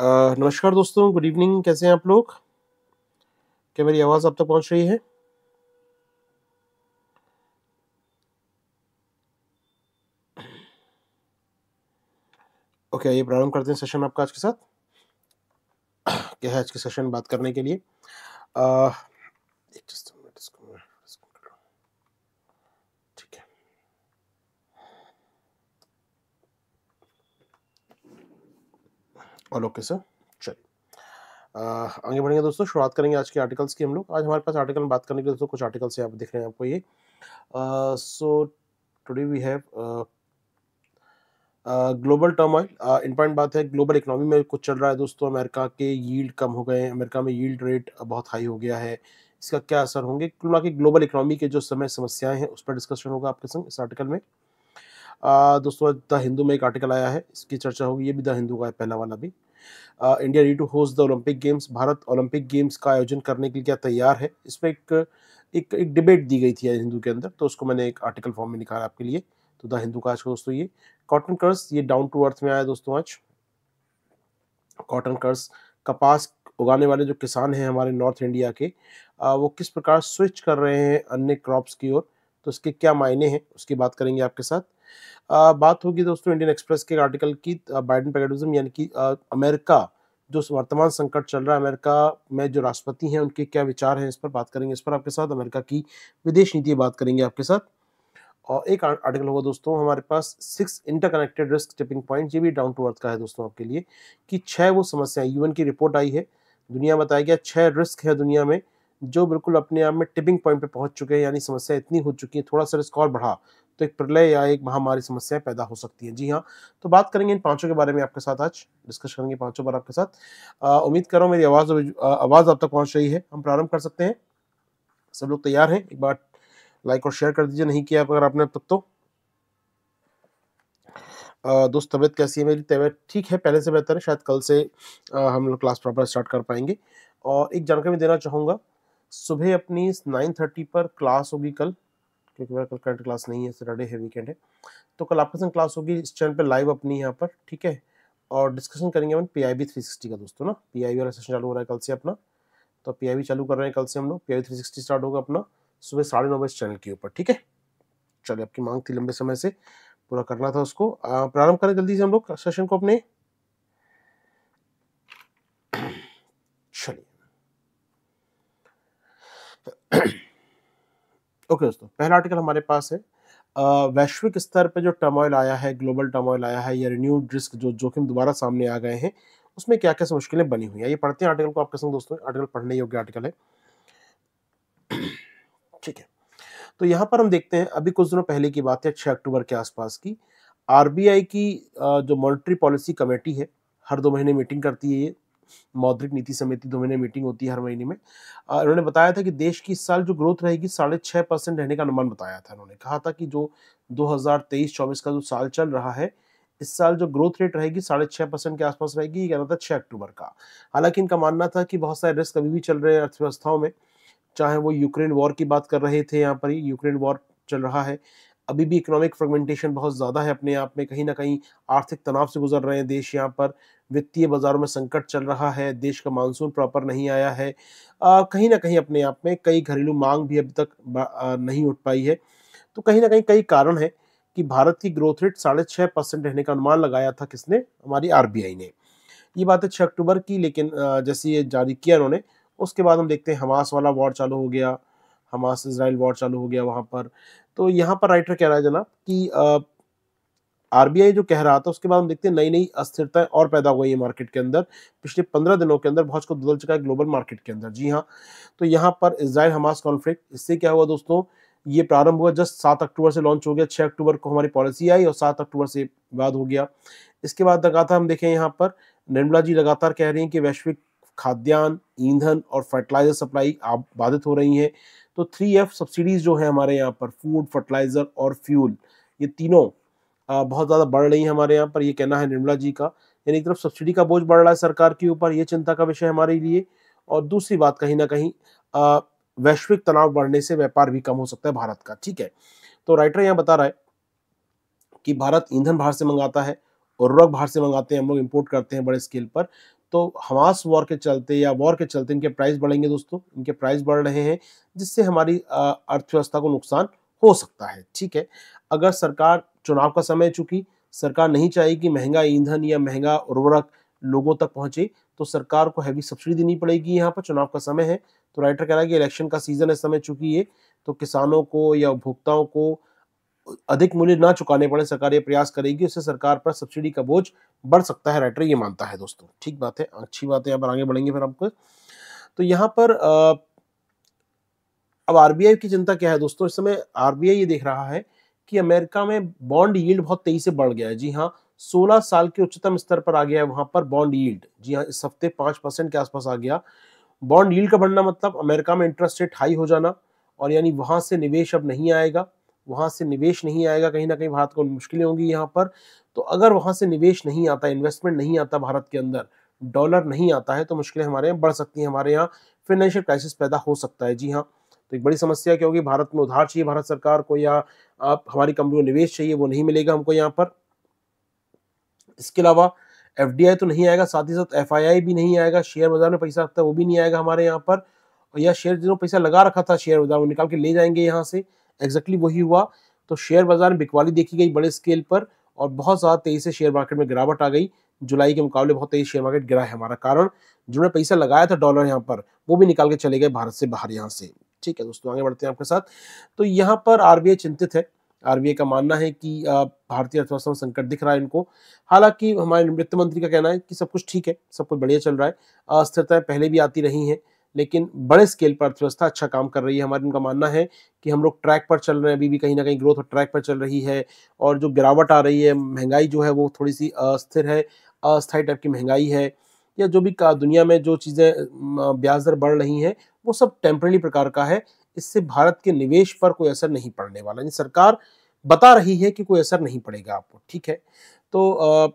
नमस्कार दोस्तों good evening कैसे हैं आप लोग क्या मेरी आवाज़ आप तक पहुंच रही है ओके ये प्रारंभ करते हैं सेशन आपका आज के साथ क्या है आज के सेशन बात करने के लिए आ, एक और ओके सर चलिए आगे बढ़ेंगे दोस्तों शुरुआत करेंगे आज के आर्टिकल्स की हम लोग आज हमारे पास आर्टिकल में बात करने के लिए दोस्तों कुछ आर्टिकल्स यहाँ पर दिख रहे हैं आपको ये so today we have global term oil point बात है ग्लोबल इकोनॉमी में कुछ चल रहा है दोस्तों अमेरिका के यील्ड कम हो गए अमेरिका में यील्ड रेट बहुत हाई हो गया है इसका क्या असर होंगे क्योंकि ग्लोबल इकोनॉमी के जो समय समस्याएं हैं उस पर डिस्कशन होगा आपके संग इस आर्टिकल में दोस्तों द हिंदू में एक आर्टिकल आया है इसकी चर्चा होगी ये भी द हिंदू का है पहला वाला भी इंडिया री to host the Olympic games Bharat Olympic games का आयोजन करने के लिए क्या तैयार है इस पर एक एक एक डिबेट दी गई थी हिंदू के अंदर तो उसको मैंने एक आर्टिकल फॉर्म में निकाला आपके लिए तो द हिंदू का आज का दोस्तों ये कॉटन कर्स ये डाउन टू अर्थ में आया दोस्तों आज कॉटन कर्स कपास उगाने वाले जो किसान हैं हमारे नॉर्थ इंडिया के आ, वो किस प्रकार स्विच कर रहे हैं अन्य क्रॉप्स की ओर तो इसके क्या मायने हैं उसकी बात करेंगे आपके साथ बात होगी दोस्तों इंडियन एक्सप्रेस के आर्टिकल की बाइडन पेगेटिज्म यानी कि अमेरिका जो वर्तमान संकट चल रहा है अमेरिका में जो राष्ट्रपति हैं उनके क्या विचार हैं इस पर बात करेंगे इस पर आपके साथ अमेरिका की विदेश नीति बात करेंगे आपके साथ और एक आर्टिकल होगा दोस्तों हमारे पास six interconnected risk tipping point ये भी डाउन टू अर्थ का है दोस्तों आपके लिए कि छः वो समस्याएं यूएन की रिपोर्ट आई है दुनिया बताया गया छः रिस्क है दुनिया में जो बिल्कुल अपने आप में टिपिंग पॉइंट पे पहुंच चुके हैं यानी समस्या इतनी हो चुकी है थोड़ा सा रिस्क और बढ़ा तो एक प्रलय या एक महामारी समस्या पैदा हो सकती है जी हाँ तो बात करेंगे इन पांचों के बारे में आपके साथ आज डिस्कस करेंगे पांचों बार आपके साथ उम्मीद कर मेरी आवाज़ आवाज़ आप तक पहुंच रही है हम प्रारंभ कर सकते हैं सब लोग तैयार हैं एक बार लाइक और शेयर कर दीजिए नहीं किया अगर आपने अब तक तो दोस्त तबियत कैसी है मेरी तबियत ठीक है पहले से बेहतर है शायद कल से हम लोग क्लास प्रॉपर स्टार्ट कर पाएंगे और एक जानकारी देना चाहूँगा सुबह अपनी नाइन थर्टी पर क्लास होगी कल क्योंकि मेरा कल करंट क्लास नहीं है सैटरडे है वीकेंड है तो कल आपके संग क्लास होगी इस चैनल पर लाइव अपनी यहाँ पर ठीक है और डिस्कशन करेंगे अपन P I B three sixty का दोस्तों ना पी आई बी वाला सेशन चालू हो रहा है कल से अपना तो पी आई बी चालू कर रहे हैं कल से हम लोग P I three sixty start होगा अपना सुबह साढ़े नौ बजे चैनल के ऊपर ठीक है चलिए आपकी मांग थी लंबे समय से पूरा करना था उसको प्रारंभ करें जल्दी से हम लोग सेशन को अपने चलिए ओके दोस्तों पहला आर्टिकल हमारे पास है वैश्विक स्तर पर जो टर्मोइल आया है ग्लोबल टर्मोइल आया है या रिन्यूड रिस्क जो जोखिम दोबारा सामने आ गए हैं उसमें क्या क्या मुश्किलें बनी हुई हैं ये पढ़ते हैं आर्टिकल को आपके संग दोस्तों आर्टिकल पढ़ने योग्य आर्टिकल है ठीक है तो यहाँ पर हम देखते हैं अभी कुछ दिनों पहले की बात है छः अक्टूबर के आसपास की आरबीआई की जो मॉनिटरी पॉलिसी कमेटी है हर दो महीने मीटिंग करती है ये मौद्रिक नीति समिति दो महीने मीटिंग होती है हर महीने में उन्होंने बताया था कि देश की इस साल जो ग्रोथ रहेगी साढ़े छः परसेंट रहने का अनुमान बताया था उन्होंने कहा था कि जो 2023-24 का जो साल चल रहा है इस साल जो ग्रोथ रेट रहेगी साढ़े छः परसेंट के आसपास रहेगी ये कहना था छः अक्टूबर का हालांकि इनका मानना था कि बहुत सारे रिस्क अभी भी चल रहे हैं अर्थव्यवस्थाओं में चाहे वो यूक्रेन वॉर की बात कर रहे थे यहाँ पर ही यूक्रेन वॉर चल रहा है अभी भी इकोनॉमिक फ्रेगमेंटेशन बहुत ज़्यादा है अपने आप में कहीं ना कहीं आर्थिक तनाव से गुजर रहे हैं देश यहाँ पर वित्तीय बाज़ारों में संकट चल रहा है देश का मानसून प्रॉपर नहीं आया है आ, कहीं ना कहीं अपने आप में कई घरेलू मांग भी अभी तक आ, नहीं उठ पाई है तो कहीं ना कहीं कई कारण है कि भारत की ग्रोथ रेट साढ़े छह परसेंट रहने का अनुमान लगाया था किसने हमारी आरबीआई ने ये बात है छह अक्टूबर की लेकिन जैसे ये जारी किया उन्होंने उसके बाद हम देखते हैं हमास वाला वॉर चालू हो गया हमास इसराइल वॉर चालू हो गया वहां पर तो यहाँ पर राइटर कह रहा है जनाब कि आरबीआई जो कह रहा था उसके बाद हम देखते हैं नई नई अस्थिरताएं और पैदा हुई है मार्केट के अंदर पिछले पंद्रह दिनों के अंदर बहुत कुछ बदल चुका है ग्लोबल मार्केट के अंदर जी हाँ तो यहाँ पर इसराइल हमास कॉन्फ्लिक्ट इससे क्या हुआ दोस्तों ये प्रारंभ हुआ जस्ट सात अक्टूबर से लॉन्च हो गया छः अक्टूबर को हमारी पॉलिसी आई और सात अक्टूबर से बाद हो गया इसके बाद लगातार हम देखें यहाँ पर निर्मला जी लगातार कह रही हैं कि वैश्विक खाद्यान्न ईंधन और फर्टिलाइजर सप्लाई बाधित हो रही है तो थ्री एफ सब्सिडीज़ जो है हमारे यहाँ पर फूड फर्टिलाइज़र और फ्यूल ये तीनों आ, बहुत ज़्यादा बढ़ रही है हमारे यहाँ पर ये कहना है निर्मला जी का यानी एक तरफ सब्सिडी का बोझ बढ़ रहा है सरकार के ऊपर ये चिंता का विषय हमारे लिए और दूसरी बात कहीं ना कहीं वैश्विक तनाव बढ़ने से व्यापार भी कम हो सकता है भारत का ठीक है तो राइटर यहाँ बता रहा है कि भारत ईंधन बाहर से मंगाता है उर्वरक बाहर से मंगाते हैं हम लोग इम्पोर्ट करते हैं बड़े स्केल पर तो हमास वॉर के चलते या वॉर के चलते इनके प्राइस बढ़ेंगे दोस्तों इनके प्राइस बढ़ रहे हैं जिससे हमारी अर्थव्यवस्था को नुकसान हो सकता है ठीक है अगर सरकार चुनाव का समय चुकी सरकार नहीं चाहिए कि महंगा ईंधन या महंगा उर्वरक लोगों तक पहुंचे तो सरकार को हैवी सब्सिडी देनी पड़ेगी यहाँ पर चुनाव का समय है तो राइटर कह रहा है कि इलेक्शन का सीजन है समय चुकी है तो किसानों को या उपभोक्ताओं को अधिक मूल्य ना चुकाने पड़े सरकार ये प्रयास करेगी उससे सरकार पर सब्सिडी का बोझ बढ़ सकता है राइटर ये मानता है दोस्तों ठीक बात है अच्छी बात है यहाँ पर आगे बढ़ेंगे फिर आपको तो यहाँ पर अब आरबीआई की चिंता क्या है दोस्तों इस समय आरबीआई ये देख रहा है कि अमेरिका में बॉन्ड यील्ड बहुत तेजी से बढ़ गया है जी हाँ 16 साल के उच्चतम स्तर पर आ गया है वहां पर बॉन्ड यील्ड जी हाँ इस हफ्ते पांच परसेंट के आसपास आ गया बॉन्ड यील्ड का बढ़ना मतलब अमेरिका में इंटरेस्ट रेट हाई हो जाना और यानी वहां से निवेश अब नहीं आएगा वहाँ से निवेश नहीं आएगा कहीं ना कहीं भारत को मुश्किलें होंगी यहाँ पर तो अगर वहाँ से निवेश नहीं आता इन्वेस्टमेंट नहीं आता भारत के अंदर डॉलर नहीं आता है तो मुश्किलें हमारे यहाँ बढ़ सकती हैं हमारे यहाँ फाइनेंशियल क्राइसिस पैदा हो सकता है जी हाँ तो एक बड़ी समस्या क्या होगी भारत में उधार चाहिए भारत सरकार को या आप हमारी कंपनी को निवेश चाहिए वो नहीं मिलेगा हमको यहाँ पर इसके अलावा एफ तो नहीं आएगा साथ ही साथ एफ भी नहीं आएगा शेयर बाजार में पैसा रखता है वो भी नहीं आएगा हमारे यहाँ पर या शेयर जिन्होंने पैसा लगा रखा था शेयर बाजार वो निकाल के ले जाएंगे यहाँ से एग्जैक्टली वही हुआ तो शेयर बाजार में बिकवाली देखी गई बड़े स्केल पर और बहुत ज़्यादा तेज़ी से शेयर मार्केट में गिरावट आ गई जुलाई के मुकाबले बहुत तेज़ शेयर मार्केट गिरा है हमारा कारण जिन्होंने पैसा लगाया था डॉलर यहाँ पर वो भी निकाल के चले गए भारत से बाहर यहाँ से ठीक है दोस्तों आगे बढ़ते हैं आपके साथ तो यहाँ पर आरबीआई चिंतित है आरबीआई का मानना है कि भारतीय अर्थव्यवस्था में संकट दिख रहा है इनको हालांकि हमारे वित्त मंत्री का कहना है कि सब कुछ ठीक है सब कुछ बढ़िया चल रहा है अस्थिरताएं पहले भी आती रही हैं लेकिन बड़े स्केल पर अर्थव्यवस्था अच्छा काम कर रही है हमारे उनका मानना है कि हम लोग ट्रैक पर चल रहे हैं अभी भी कहीं ना कहीं ग्रोथ ट्रैक पर चल रही है और जो गिरावट आ रही है महंगाई जो है वो थोड़ी सी अस्थिर है अस्थायी टाइप की महंगाई है या जो भी दुनिया में जो चीज़ें ब्याज दर बढ़ रही हैं वो सब टेम्प्रेरी प्रकार का है इससे भारत के निवेश पर कोई असर नहीं पड़ने वाला यानी सरकार बता रही है कि कोई असर नहीं पड़ेगा आपको ठीक है तो आ,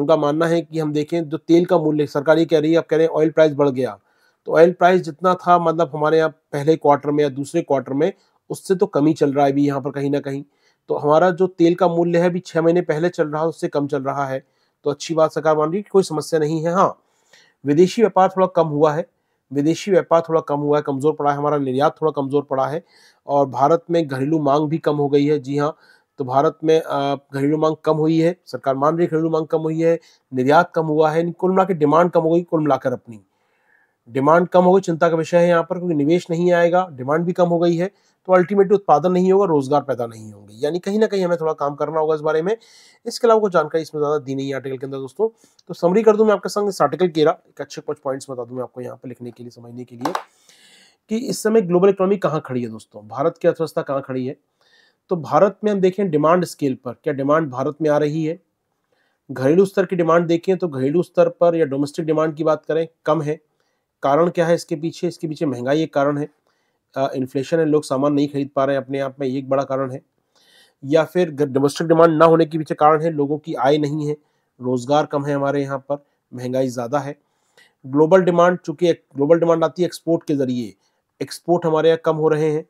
उनका मानना है कि हम देखें जो तेल का मूल्य सरकार ये कह रही है आप कह रहे हैं ऑयल प्राइस बढ़ गया तो ऑयल प्राइस जितना था मतलब हमारे यहाँ पहले क्वार्टर में या दूसरे क्वार्टर में उससे तो कमी चल रहा है अभी यहाँ पर कहीं ना कहीं तो हमारा जो तेल का मूल्य है अभी छः महीने पहले चल रहा है उससे कम चल रहा है तो अच्छी बात सरकार मान रही कि कोई समस्या नहीं है हाँ विदेशी व्यापार थोड़ा कम हुआ है विदेशी व्यापार थोड़ा कम हुआ है कमज़ोर पड़ा है हमारा निर्यात थोड़ा कमज़ोर पड़ा है और भारत में घरेलू मांग भी कम हो गई है जी हाँ तो भारत में घरेलू मांग कम हुई है सरकार मान रही है घरेलू मांग कम हुई है निर्यात कम हुआ है कुल मिला डिमांड कम हो गई कुल मिलाकर अपनी डिमांड कम होगी चिंता का विषय है यहाँ पर क्योंकि निवेश नहीं आएगा डिमांड भी कम हो गई है तो अल्टीमेटली उत्पादन नहीं होगा रोजगार पैदा नहीं होंगे यानी कहीं ना कहीं हमें थोड़ा काम करना होगा इस बारे में इसके अलावा कोई जानकारी इसमें ज़्यादा दी नहीं है आर्टिकल के अंदर दोस्तों तो समरी कर दू मैं आपके संग इस आर्टिकल केरा एक अच्छे कुछ पॉइंट्स बता दूँ मैं आपको यहाँ पर लिखने के लिए समझने के लिए कि इस समय ग्लोबल इकोनॉमी कहाँ खड़ी है दोस्तों भारत की अर्थव्यवस्था कहाँ खड़ी है तो भारत में हम देखें डिमांड स्केल पर क्या डिमांड भारत में आ रही है घरेलू स्तर की डिमांड देखें तो घरेलू स्तर पर या डोमेस्टिक डिमांड की बात करें कम है कारण क्या है इसके पीछे इसके पीछे महंगाई एक कारण है इन्फ्लेशन है लोग सामान नहीं खरीद पा रहे हैं अपने आप में ये एक बड़ा कारण है या फिर डोमेस्टिक डिमांड ना होने के पीछे कारण है लोगों की आय नहीं है रोज़गार कम है हमारे यहाँ पर महंगाई ज़्यादा है ग्लोबल डिमांड चूंकि ग्लोबल डिमांड आती है एक्सपोर्ट के ज़रिए एक्सपोर्ट हमारे यहाँ कम हो रहे हैं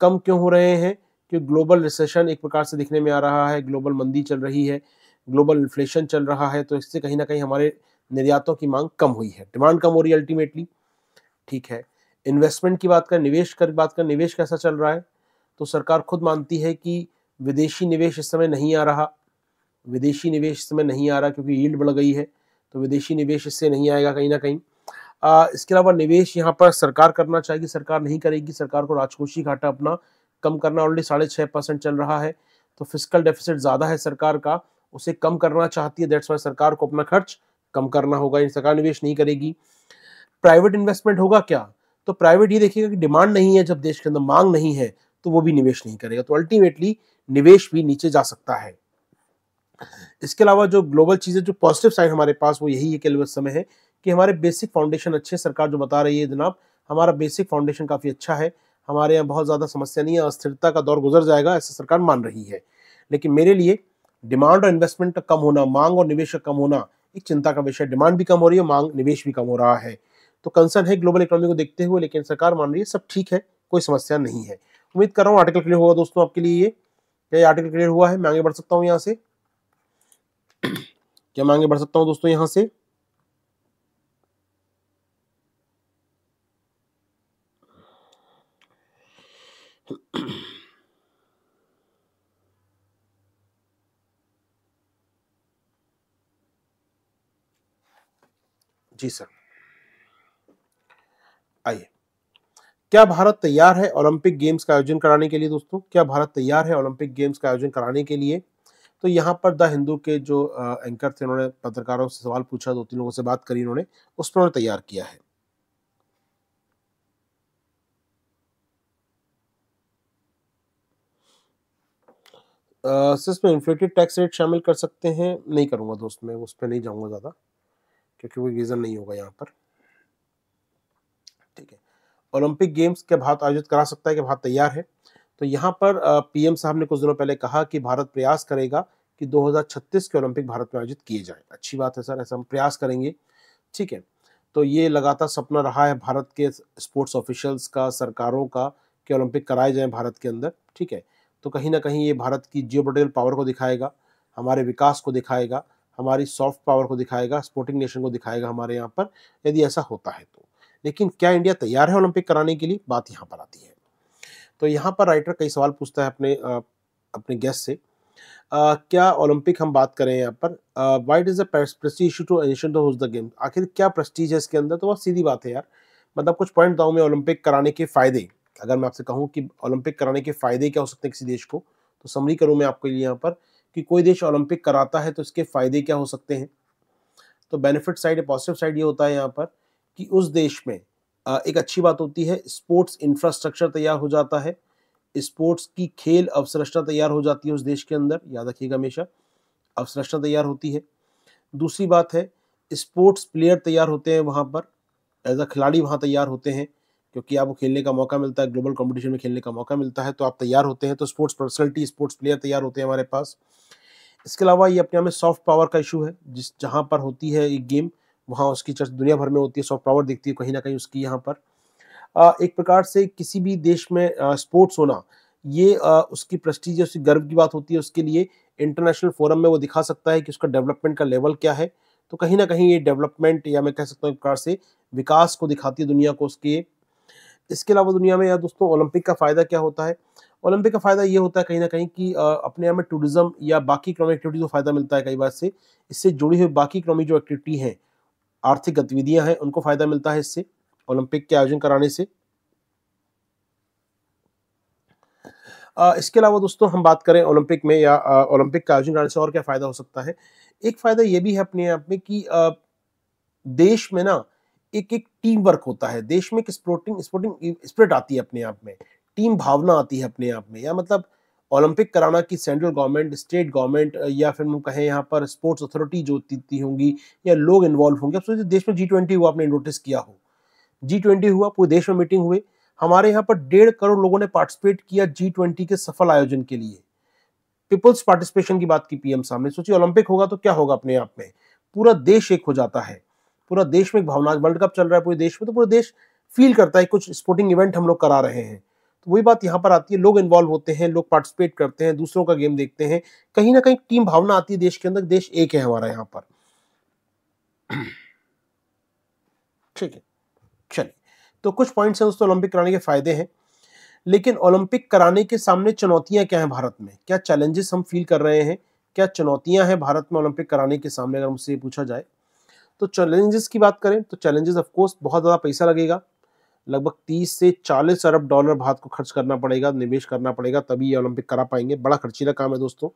कम क्यों हो रहे हैं क्योंकि ग्लोबल रिसेशन एक प्रकार से दिखने में आ रहा है ग्लोबल मंदी चल रही है ग्लोबल इन्फ्लेशन चल रहा है तो इससे कहीं ना कहीं हमारे निर्यातों की मांग कम हुई है डिमांड कम हो रही है अल्टीमेटली ठीक है इन्वेस्टमेंट की बात करें निवेश कर बात करें निवेश कैसा चल रहा है तो सरकार खुद मानती है कि विदेशी निवेश इस समय नहीं आ रहा विदेशी निवेश इस समय नहीं आ रहा क्योंकि यील्ड बढ़ गई है तो विदेशी निवेश इससे नहीं आएगा कहीं ना कहीं आ, इसके अलावा निवेश यहाँ पर सरकार करना चाहेगी सरकार नहीं करेगी सरकार को राजकोषीय घाटा अपना कम करना ऑलरेडी साढ़े छः परसेंट चल रहा है तो फिजिकल डेफिसिट ज़्यादा है सरकार का उसे कम करना चाहती है दैट्स वाई सरकार को अपना खर्च कम करना होगा सरकार निवेश नहीं करेगी प्राइवेट इन्वेस्टमेंट होगा क्या तो प्राइवेट ये देखेगा कि डिमांड नहीं है जब देश के अंदर मांग नहीं है तो वो भी निवेश नहीं करेगा तो अल्टीमेटली निवेश भी नीचे जा सकता है इसके अलावा जो ग्लोबल चीज़ें जो पॉजिटिव साइड हमारे पास वो यही है समय है कि हमारे बेसिक फाउंडेशन अच्छे सरकार जो बता रही है जनाब हमारा बेसिक फाउंडेशन काफ़ी अच्छा है हमारे यहाँ बहुत ज़्यादा समस्या नहीं है अस्थिरता का दौर गुजर जाएगा ऐसा सरकार मान रही है लेकिन मेरे लिए डिमांड और इन्वेस्टमेंट का कम होना मांग और निवेश का कम होना एक चिंता का विषय डिमांड भी कम हो रही है मांग निवेश भी कम हो रहा है तो कंसर्न है ग्लोबल इकोनॉमी को देखते हुए लेकिन सरकार मान रही है सब ठीक है कोई समस्या नहीं है उम्मीद कर रहा हूँ आर्टिकल क्लियर होगा दोस्तों आपके लिए क्या आर्टिकल क्लियर हुआ है मैं आगे बढ़ सकता हूँ यहाँ से क्या मैं आगे बढ़ सकता हूँ दोस्तों यहाँ से जी सर आइए क्या भारत तैयार है ओलंपिक गेम्स का आयोजन कराने के लिए दोस्तों क्या भारत तैयार है ओलंपिक गेम्स का आयोजन कराने के लिए तो यहाँ पर द हिंदू के जो एंकर थे उन्होंने पत्रकारों से सवाल पूछा दो तीन लोगों से बात करी उन्होंने उस पर उन्होंने तैयार किया है सिर्फ इन्फ्लेटेड टैक्स रेट शामिल कर सकते हैं नहीं करूंगा दोस्त मैं उस पर नहीं जाऊंगा ज़्यादा क्योंकि वो रीजन नहीं होगा यहाँ पर ठीक है ओलंपिक गेम्स के भारत आयोजित करा सकता है कि भारत तैयार है तो यहाँ पर पीएम साहब ने कुछ दिनों पहले कहा कि भारत प्रयास करेगा कि 2036 के ओलंपिक भारत में आयोजित किए जाए अच्छी बात है सर ऐसा हम प्रयास करेंगे ठीक है तो ये लगातार सपना रहा है भारत के स्पोर्ट्स ऑफिशियल्स का सरकारों का कि ओलंपिक कराए जाए भारत के अंदर ठीक है तो कहीं ना कहीं ये भारत की जियो पावर को दिखाएगा हमारे विकास को दिखाएगा हमारी सॉफ्ट पावर को दिखाएगा स्पोर्टिंग नेशन को दिखाएगा हमारे यहाँ पर यदि ऐसा होता है तो लेकिन क्या इंडिया तैयार है ओलंपिक कराने के लिए बात यहाँ पर आती है तो यहाँ पर राइटर कई सवाल पूछता है अपने आ, अपने गेस्ट से आ, क्या ओलंपिक हम बात करें यहाँ पर what is the prestige issue to a nation to host the game आखिर क्या प्रेस्टीज है इसके अंदर तो बहुत सीधी बात है यार मतलब कुछ पॉइंट बताऊँ मैं ओलंपिक कराने के फ़ायदे अगर मैं आपसे कहूँ कि ओलंपिक कराने के फ़ायदे क्या हो सकते हैं किसी देश को तो समरी करूँ मैं आपके लिए यहाँ पर कि कोई देश ओलंपिक कराता है तो इसके फ़ायदे क्या हो सकते हैं तो बेनिफिट साइड या पॉजिटिव साइड ये होता है यहाँ पर कि उस देश में एक अच्छी बात होती है स्पोर्ट्स इंफ्रास्ट्रक्चर तैयार हो जाता है स्पोर्ट्स की खेल अवसरचना तैयार हो जाती है उस देश के अंदर याद रखिएगा हमेशा अवसरचना तैयार होती है दूसरी बात है स्पोर्ट्स प्लेयर तैयार होते हैं वहाँ पर एज अ खिलाड़ी वहाँ तैयार होते हैं क्योंकि आपको खेलने का मौका मिलता है ग्लोबल कॉम्पिटिशन में खेलने का मौका मिलता है तो आप तैयार होते हैं तो स्पोर्ट्स पर्सनलिटी स्पोर्ट्स प्लेयर तैयार होते हैं हमारे पास इसके अलावा ये अपने आप में सॉफ्ट पावर का इशू है जिस जहाँ पर होती है एक गेम वहाँ उसकी चर्चा दुनिया भर में होती है सॉफ्ट पावर दिखती है कहीं ना कहीं उसकी यहाँ पर एक प्रकार से किसी भी देश में स्पोर्ट्स होना ये उसकी प्रस्टीज उसकी गर्व की बात होती है उसके लिए इंटरनेशनल फोरम में वो दिखा सकता है कि उसका डेवलपमेंट का लेवल क्या है तो कहीं ना कहीं ये डेवलपमेंट या मैं कह सकता हूँ एक प्रकार से विकास को दिखाती है दुनिया को उसके इसके अलावा दुनिया में यार दोस्तों ओलंपिक का फ़ायदा क्या होता है ओलंपिक का फ़ायदा ये होता है कहीं ना कहीं कि अपने यहाँ में टूरिज़्म या बाकी इकोनॉमिक एक्टिविटी को फ़ायदा मिलता है कई बार से इससे जुड़ी हुई बाकी इकोनॉमिक जो एक्टिविटी है आर्थिक गतिविधियां हैं उनको फ़ायदा मिलता है इससे ओलंपिक के आयोजन कराने से इसके अलावा दोस्तों हम बात करें ओलंपिक में या ओलंपिक का आयोजन कराने से और क्या फ़ायदा हो सकता है एक फ़ायदा यह भी है अपने आप में कि देश में ना एक एक टीम वर्क होता है देश में एक स्पोर्टिंग स्पोर्टिंग स्प्रिट आती है अपने आप में टीम भावना आती है अपने आप में या मतलब ओलंपिक कराना की सेंट्रल गवर्नमेंट स्टेट गवर्नमेंट या फिर हम कहें यहाँ पर स्पोर्ट्स अथॉरिटी जो दी होंगी या लोग इन्वॉल्व होंगे आप सोचिए देश में जी ट्वेंटी हुआ आपने नोटिस किया हो जी ट्वेंटी हुआ पूरे देश में मीटिंग हुए हमारे यहाँ पर डेढ़ करोड़ लोगों ने पार्टिसिपेट किया जी ट्वेंटी के सफल आयोजन के लिए पीपल्स पार्टिसिपेशन की बात की पीएम सामने सोचिए ओलंपिक होगा तो क्या होगा अपने आप में पूरा देश एक हो जाता है पूरा देश में एक भावना वर्ल्ड कप चल रहा है पूरे देश में तो पूरा देश फील करता है कुछ स्पोर्टिंग इवेंट हम लोग करा रहे हैं तो वही बात यहाँ पर आती है लोग इन्वॉल्व होते हैं लोग पार्टिसिपेट करते हैं दूसरों का गेम देखते हैं कहीं ना कहीं टीम भावना आती है देश के अंदर देश एक है हमारा यहाँ पर ठीक है चलिए तो कुछ पॉइंट्स हैं दोस्तों ओलंपिक कराने के फायदे हैं लेकिन ओलंपिक कराने के सामने चुनौतियां क्या हैं भारत में क्या चैलेंजेस हम फील कर रहे हैं क्या चुनौतियां हैं भारत में ओलंपिक कराने के सामने अगर मुझसे पूछा जाए तो चैलेंजेस की बात करें तो चैलेंजेस ऑफकोर्स बहुत ज़्यादा पैसा लगेगा लगभग 30 से 40 अरब डॉलर भारत को खर्च करना पड़ेगा निवेश करना पड़ेगा तभी ये ओलंपिक करा पाएंगे बड़ा खर्चीला काम है दोस्तों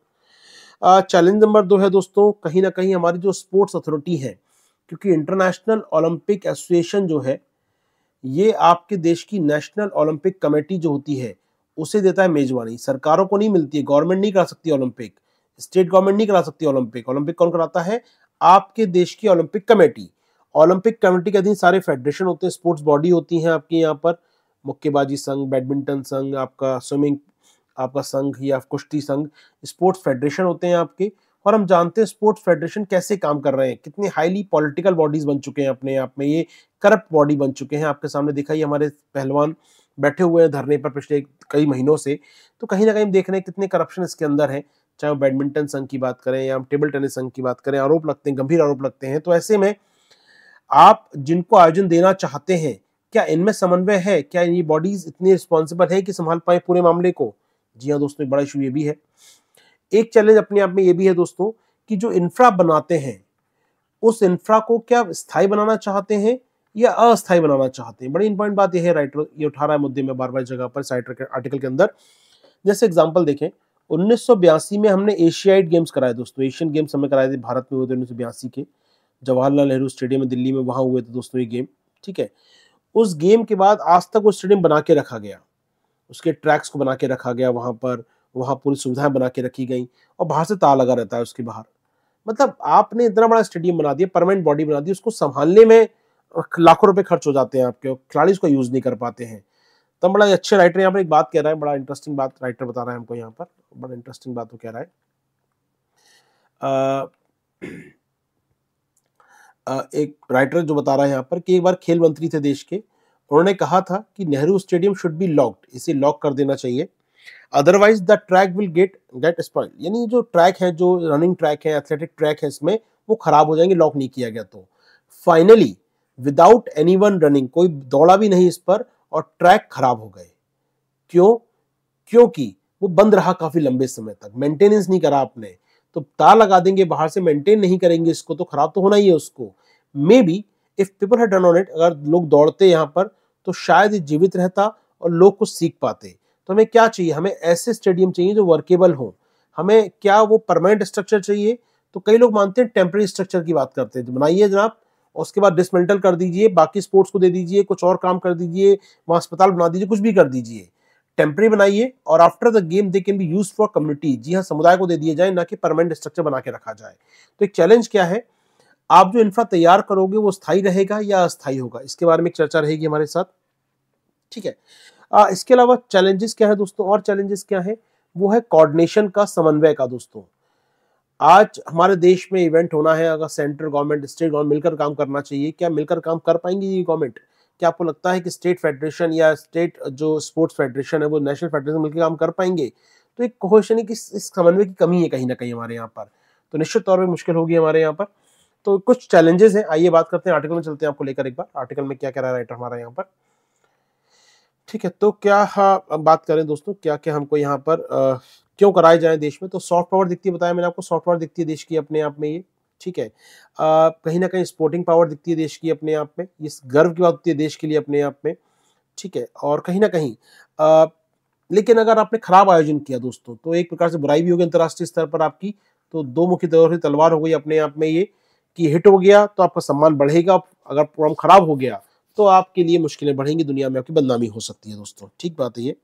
चैलेंज नंबर दो है दोस्तों कहीं ना कहीं हमारी जो स्पोर्ट्स अथॉरिटी है क्योंकि इंटरनेशनल ओलंपिक एसोसिएशन जो है ये आपके देश की नेशनल ओलंपिक कमेटी जो होती है उसे देता है मेजबानी सरकारों को नहीं मिलती है गवर्नमेंट नहीं करा सकती ओलंपिक स्टेट गवर्नमेंट नहीं करा सकती ओलंपिक ओलंपिक कौन कराता है आपके देश की ओलंपिक कमेटी ओलंपिक कमेटी के अधीन सारे फेडरेशन होते हैं स्पोर्ट्स बॉडी होती हैं आपके यहाँ पर मुक्केबाजी संघ बैडमिंटन संघ आपका स्विमिंग आपका संघ या कुश्ती संघ स्पोर्ट्स फेडरेशन होते हैं आपके और हम जानते हैं स्पोर्ट्स फेडरेशन कैसे काम कर रहे हैं कितने हाईली पॉलिटिकल बॉडीज बन चुके हैं अपने आप में ये करप्ट बॉडी बन चुके हैं आपके सामने देखा ये हमारे पहलवान बैठे हुए हैं धरने पर पिछले कई महीनों से तो कहीं ना कहीं देख रहे हैं कितने करप्शन इसके अंदर है चाहे वो बैडमिंटन संघ की बात करें या हम टेबल टेनिस संघ की बात करें आरोप लगते हैं गंभीर आरोप लगते हैं तो ऐसे में आप जिनको आयोजन देना चाहते हैं क्या इनमें समन्वय है क्या ये बॉडीज इतनी रिस्पॉन्सिबल है कि संभाल पाए पूरे मामले को जी हाँ दोस्तों बड़ा इशू ये भी है एक चैलेंज अपने आप में ये भी है दोस्तों कि जो इंफ्रा बनाते हैं उस इंफ्रा को क्या स्थायी बनाना चाहते हैं या अस्थायी बनाना चाहते हैं बड़ी इंपॉर्टेंट बात यह है राइटर ये उठा रहा है मुद्दे में बार बार जगह पर साइट आर्टिकल के अंदर जैसे एग्जाम्पल देखें 1982 में हमने एशियाइड गेम्स कराए दोस्तों एशियन गेम्स हमें कराए थे भारत में हुए थे उन्नीस के जवाहरलाल नेहरू स्टेडियम में दिल्ली में वहाँ हुए थे दोस्तों ये गेम ठीक है उस गेम के बाद आज तक वो स्टेडियम बना के रखा गया उसके ट्रैक्स को बना के रखा गया वहाँ पर वहाँ पूरी सुविधाएं बना के रखी गई और बाहर से ताला लगा रहता है उसके बाहर मतलब आपने इतना बड़ा स्टेडियम बना दिया परमानेंट बॉडी बना दी उसको संभालने में लाखों रुपए खर्च हो जाते हैं आपके और खिलाड़ी उसका यूज नहीं कर पाते हैं तो हम बड़ा अच्छे राइटर यहाँ पर एक बात कह रहा है बड़ा इंटरेस्टिंग बात राइटर बता रहा है हमको यहाँ पर बड़ा इंटरेस्टिंग बात वो कह रहा है एक राइटर जो बता रहा है यहाँ पर कि एक बार खेल मंत्री थे देश के उन्होंने कहा था कि Nehru stadium should be locked इसे लॉक कर देना चाहिए otherwise the track will get get spoil यानी जो ट्रैक है जो रनिंग ट्रैक है एथलेटिक ट्रैक है इसमें वो खराब हो जाएंगे लॉक नहीं किया गया तो finally without anyone running कोई दौड़ा भी नहीं इस पर और ट्रैक खराब हो गए क्यों क्योंकि वो बंद रहा काफी लंबे समय तक मेंटेनेंस नहीं करा आपने तो तार लगा देंगे बाहर से मेंटेन नहीं करेंगे इसको तो खराब तो होना ही है उसको मे बी इफ पीपल है डन ऑन इट अगर लोग दौड़ते यहाँ पर तो शायद जीवित रहता और लोग कुछ सीख पाते तो हमें क्या चाहिए हमें ऐसे स्टेडियम चाहिए जो वर्केबल हो हमें क्या वो परमानेंट स्ट्रक्चर चाहिए तो कई लोग मानते हैं टेम्प्रेरी स्ट्रक्चर की बात करते हैं तो बनाइए जनाब और उसके बाद डिसमेंटल कर दीजिए बाकी स्पोर्ट्स को दे दीजिए कुछ और काम कर दीजिए वहाँ अस्पताल बना दीजिए कुछ भी कर दीजिए टेम्प्रेरी बनाइए और after the game they can be use for community जी हाँ समुदाय को दे दिए जाए ना कि परमानेंट स्ट्रक्चर बना के रखा जाए तो एक चैलेंज क्या है आप जो इंफ्रा तैयार करोगे वो स्थायी रहेगा या अस्थायी होगा इसके बारे में चर्चा रहेगी हमारे साथ ठीक है आ, इसके अलावा चैलेंजेस क्या है दोस्तों और चैलेंजेस क्या है वो है कोऑर्डिनेशन का समन्वय का दोस्तों आज हमारे देश में इवेंट होना है अगर सेंट्रल गवर्नमेंट स्टेट गवर्नमेंट मिलकर काम करना चाहिए क्या मिलकर काम कर पाएंगे ये गवर्नमेंट क्या आपको लगता है कि स्टेट फेडरेशन या स्टेट जो स्पोर्ट्स फेडरेशन है वो नेशनल फेडरेशन मिलकर काम कर पाएंगे तो एक क्वेश्चन है कि इस समन्वय की कमी है कहीं ना कहीं हमारे यहाँ पर तो निश्चित तौर पर मुश्किल होगी हमारे यहाँ पर तो कुछ चैलेंजेस हैं आइए बात करते हैं आर्टिकल में चलते हैं आपको लेकर एक बार आर्टिकल में क्या कह रहा है राइटर हमारा यहाँ पर ठीक है तो क्या हाँ बात करें दोस्तों क्या क्या हमको यहाँ पर क्यों कराए जाए देश में तो सॉफ्ट पावर दिखती है बताया मैंने आपको सॉफ्ट पावर दिखती है देश की अपने आप में ये ठीक है कहीं ना कहीं स्पोर्टिंग पावर दिखती है देश की अपने आप में इस गर्व की बात होती है देश के लिए अपने आप में ठीक है और कहीं ना कहीं लेकिन अगर आपने खराब आयोजन किया दोस्तों तो एक प्रकार से बुराई भी होगी अंतर्राष्ट्रीय स्तर पर आपकी तो दो मुखी तौर से तलवार हो गई अपने आप में ये कि हिट हो गया तो आपका सम्मान बढ़ेगा अगर प्रोग्राम खराब हो गया तो आपके लिए मुश्किलें बढ़ेंगी दुनिया में आपकी बदनामी हो सकती है दोस्तों ठीक बात है ये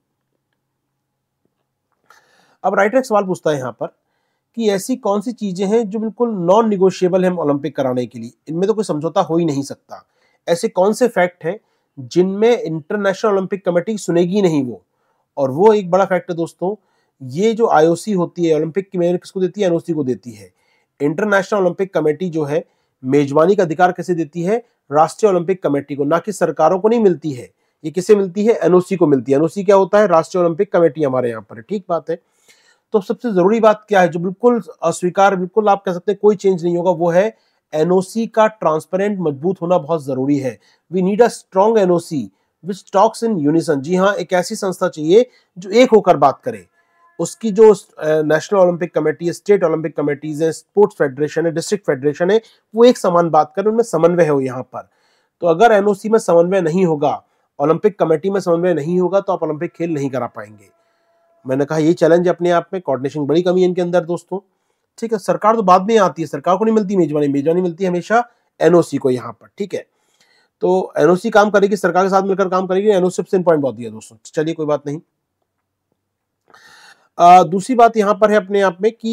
अब राइटर एक सवाल पूछता है यहाँ पर कि ऐसी कौन सी चीज़ें हैं जो बिल्कुल नॉन निगोशियेबल है ओलंपिक कराने के लिए इनमें तो कोई समझौता हो ही नहीं सकता ऐसे कौन से फैक्ट हैं जिनमें इंटरनेशनल ओलंपिक कमेटी सुनेगी नहीं वो और वो एक बड़ा फैक्ट है दोस्तों ये जो आईओसी होती है ओलंपिक की मेयर किसको देती है एनओसी को देती है इंटरनेशनल ओलंपिक कमेटी जो है मेजबानी का अधिकार कैसे देती है राष्ट्रीय ओलंपिक कमेटी को ना कि सरकारों को नहीं मिलती है ये किसे मिलती है एनओसी को मिलती है एनओसी क्या होता है राष्ट्रीय ओलंपिक कमेटी हमारे यहाँ पर ठीक बात है तो सबसे जरूरी बात क्या है जो बिल्कुल अस्वीकार बिल्कुल आप कह सकते हैं कोई चेंज नहीं होगा वो है एनओसी का ट्रांसपेरेंट मजबूत होना बहुत जरूरी है we need a strong NOC which talks in unison जी हाँ एक ऐसी संस्था चाहिए जो एक होकर बात करे उसकी जो नेशनल ओलंपिक कमेटी है स्टेट ओलंपिक कमेटीज है स्पोर्ट्स फेडरेशन है डिस्ट्रिक्ट फेडरेशन है वो एक समान बात करें उनमें समन्वय हो यहाँ पर तो अगर एनओसी में समन्वय नहीं होगा ओलंपिक कमेटी में समन्वय नहीं होगा तो आप ओलंपिक खेल नहीं करा पाएंगे मैंने कहा ये चैलेंज अपने आप में कोऑर्डिनेशन बड़ी कमी है इनके अंदर दोस्तों ठीक है सरकार तो बाद में आती है सरकार को नहीं मिलती मेजबानी मेजबानी मिलती है हमेशा एनओसी को यहाँ पर ठीक है तो एनओसी काम करेगी सरकार के साथ मिलकर काम करेगी एनओसी सबसे इंपॉर्टेंट बात दिया दोस्तों चलिए कोई बात नहीं आ, दूसरी बात यहाँ पर है अपने आप में कि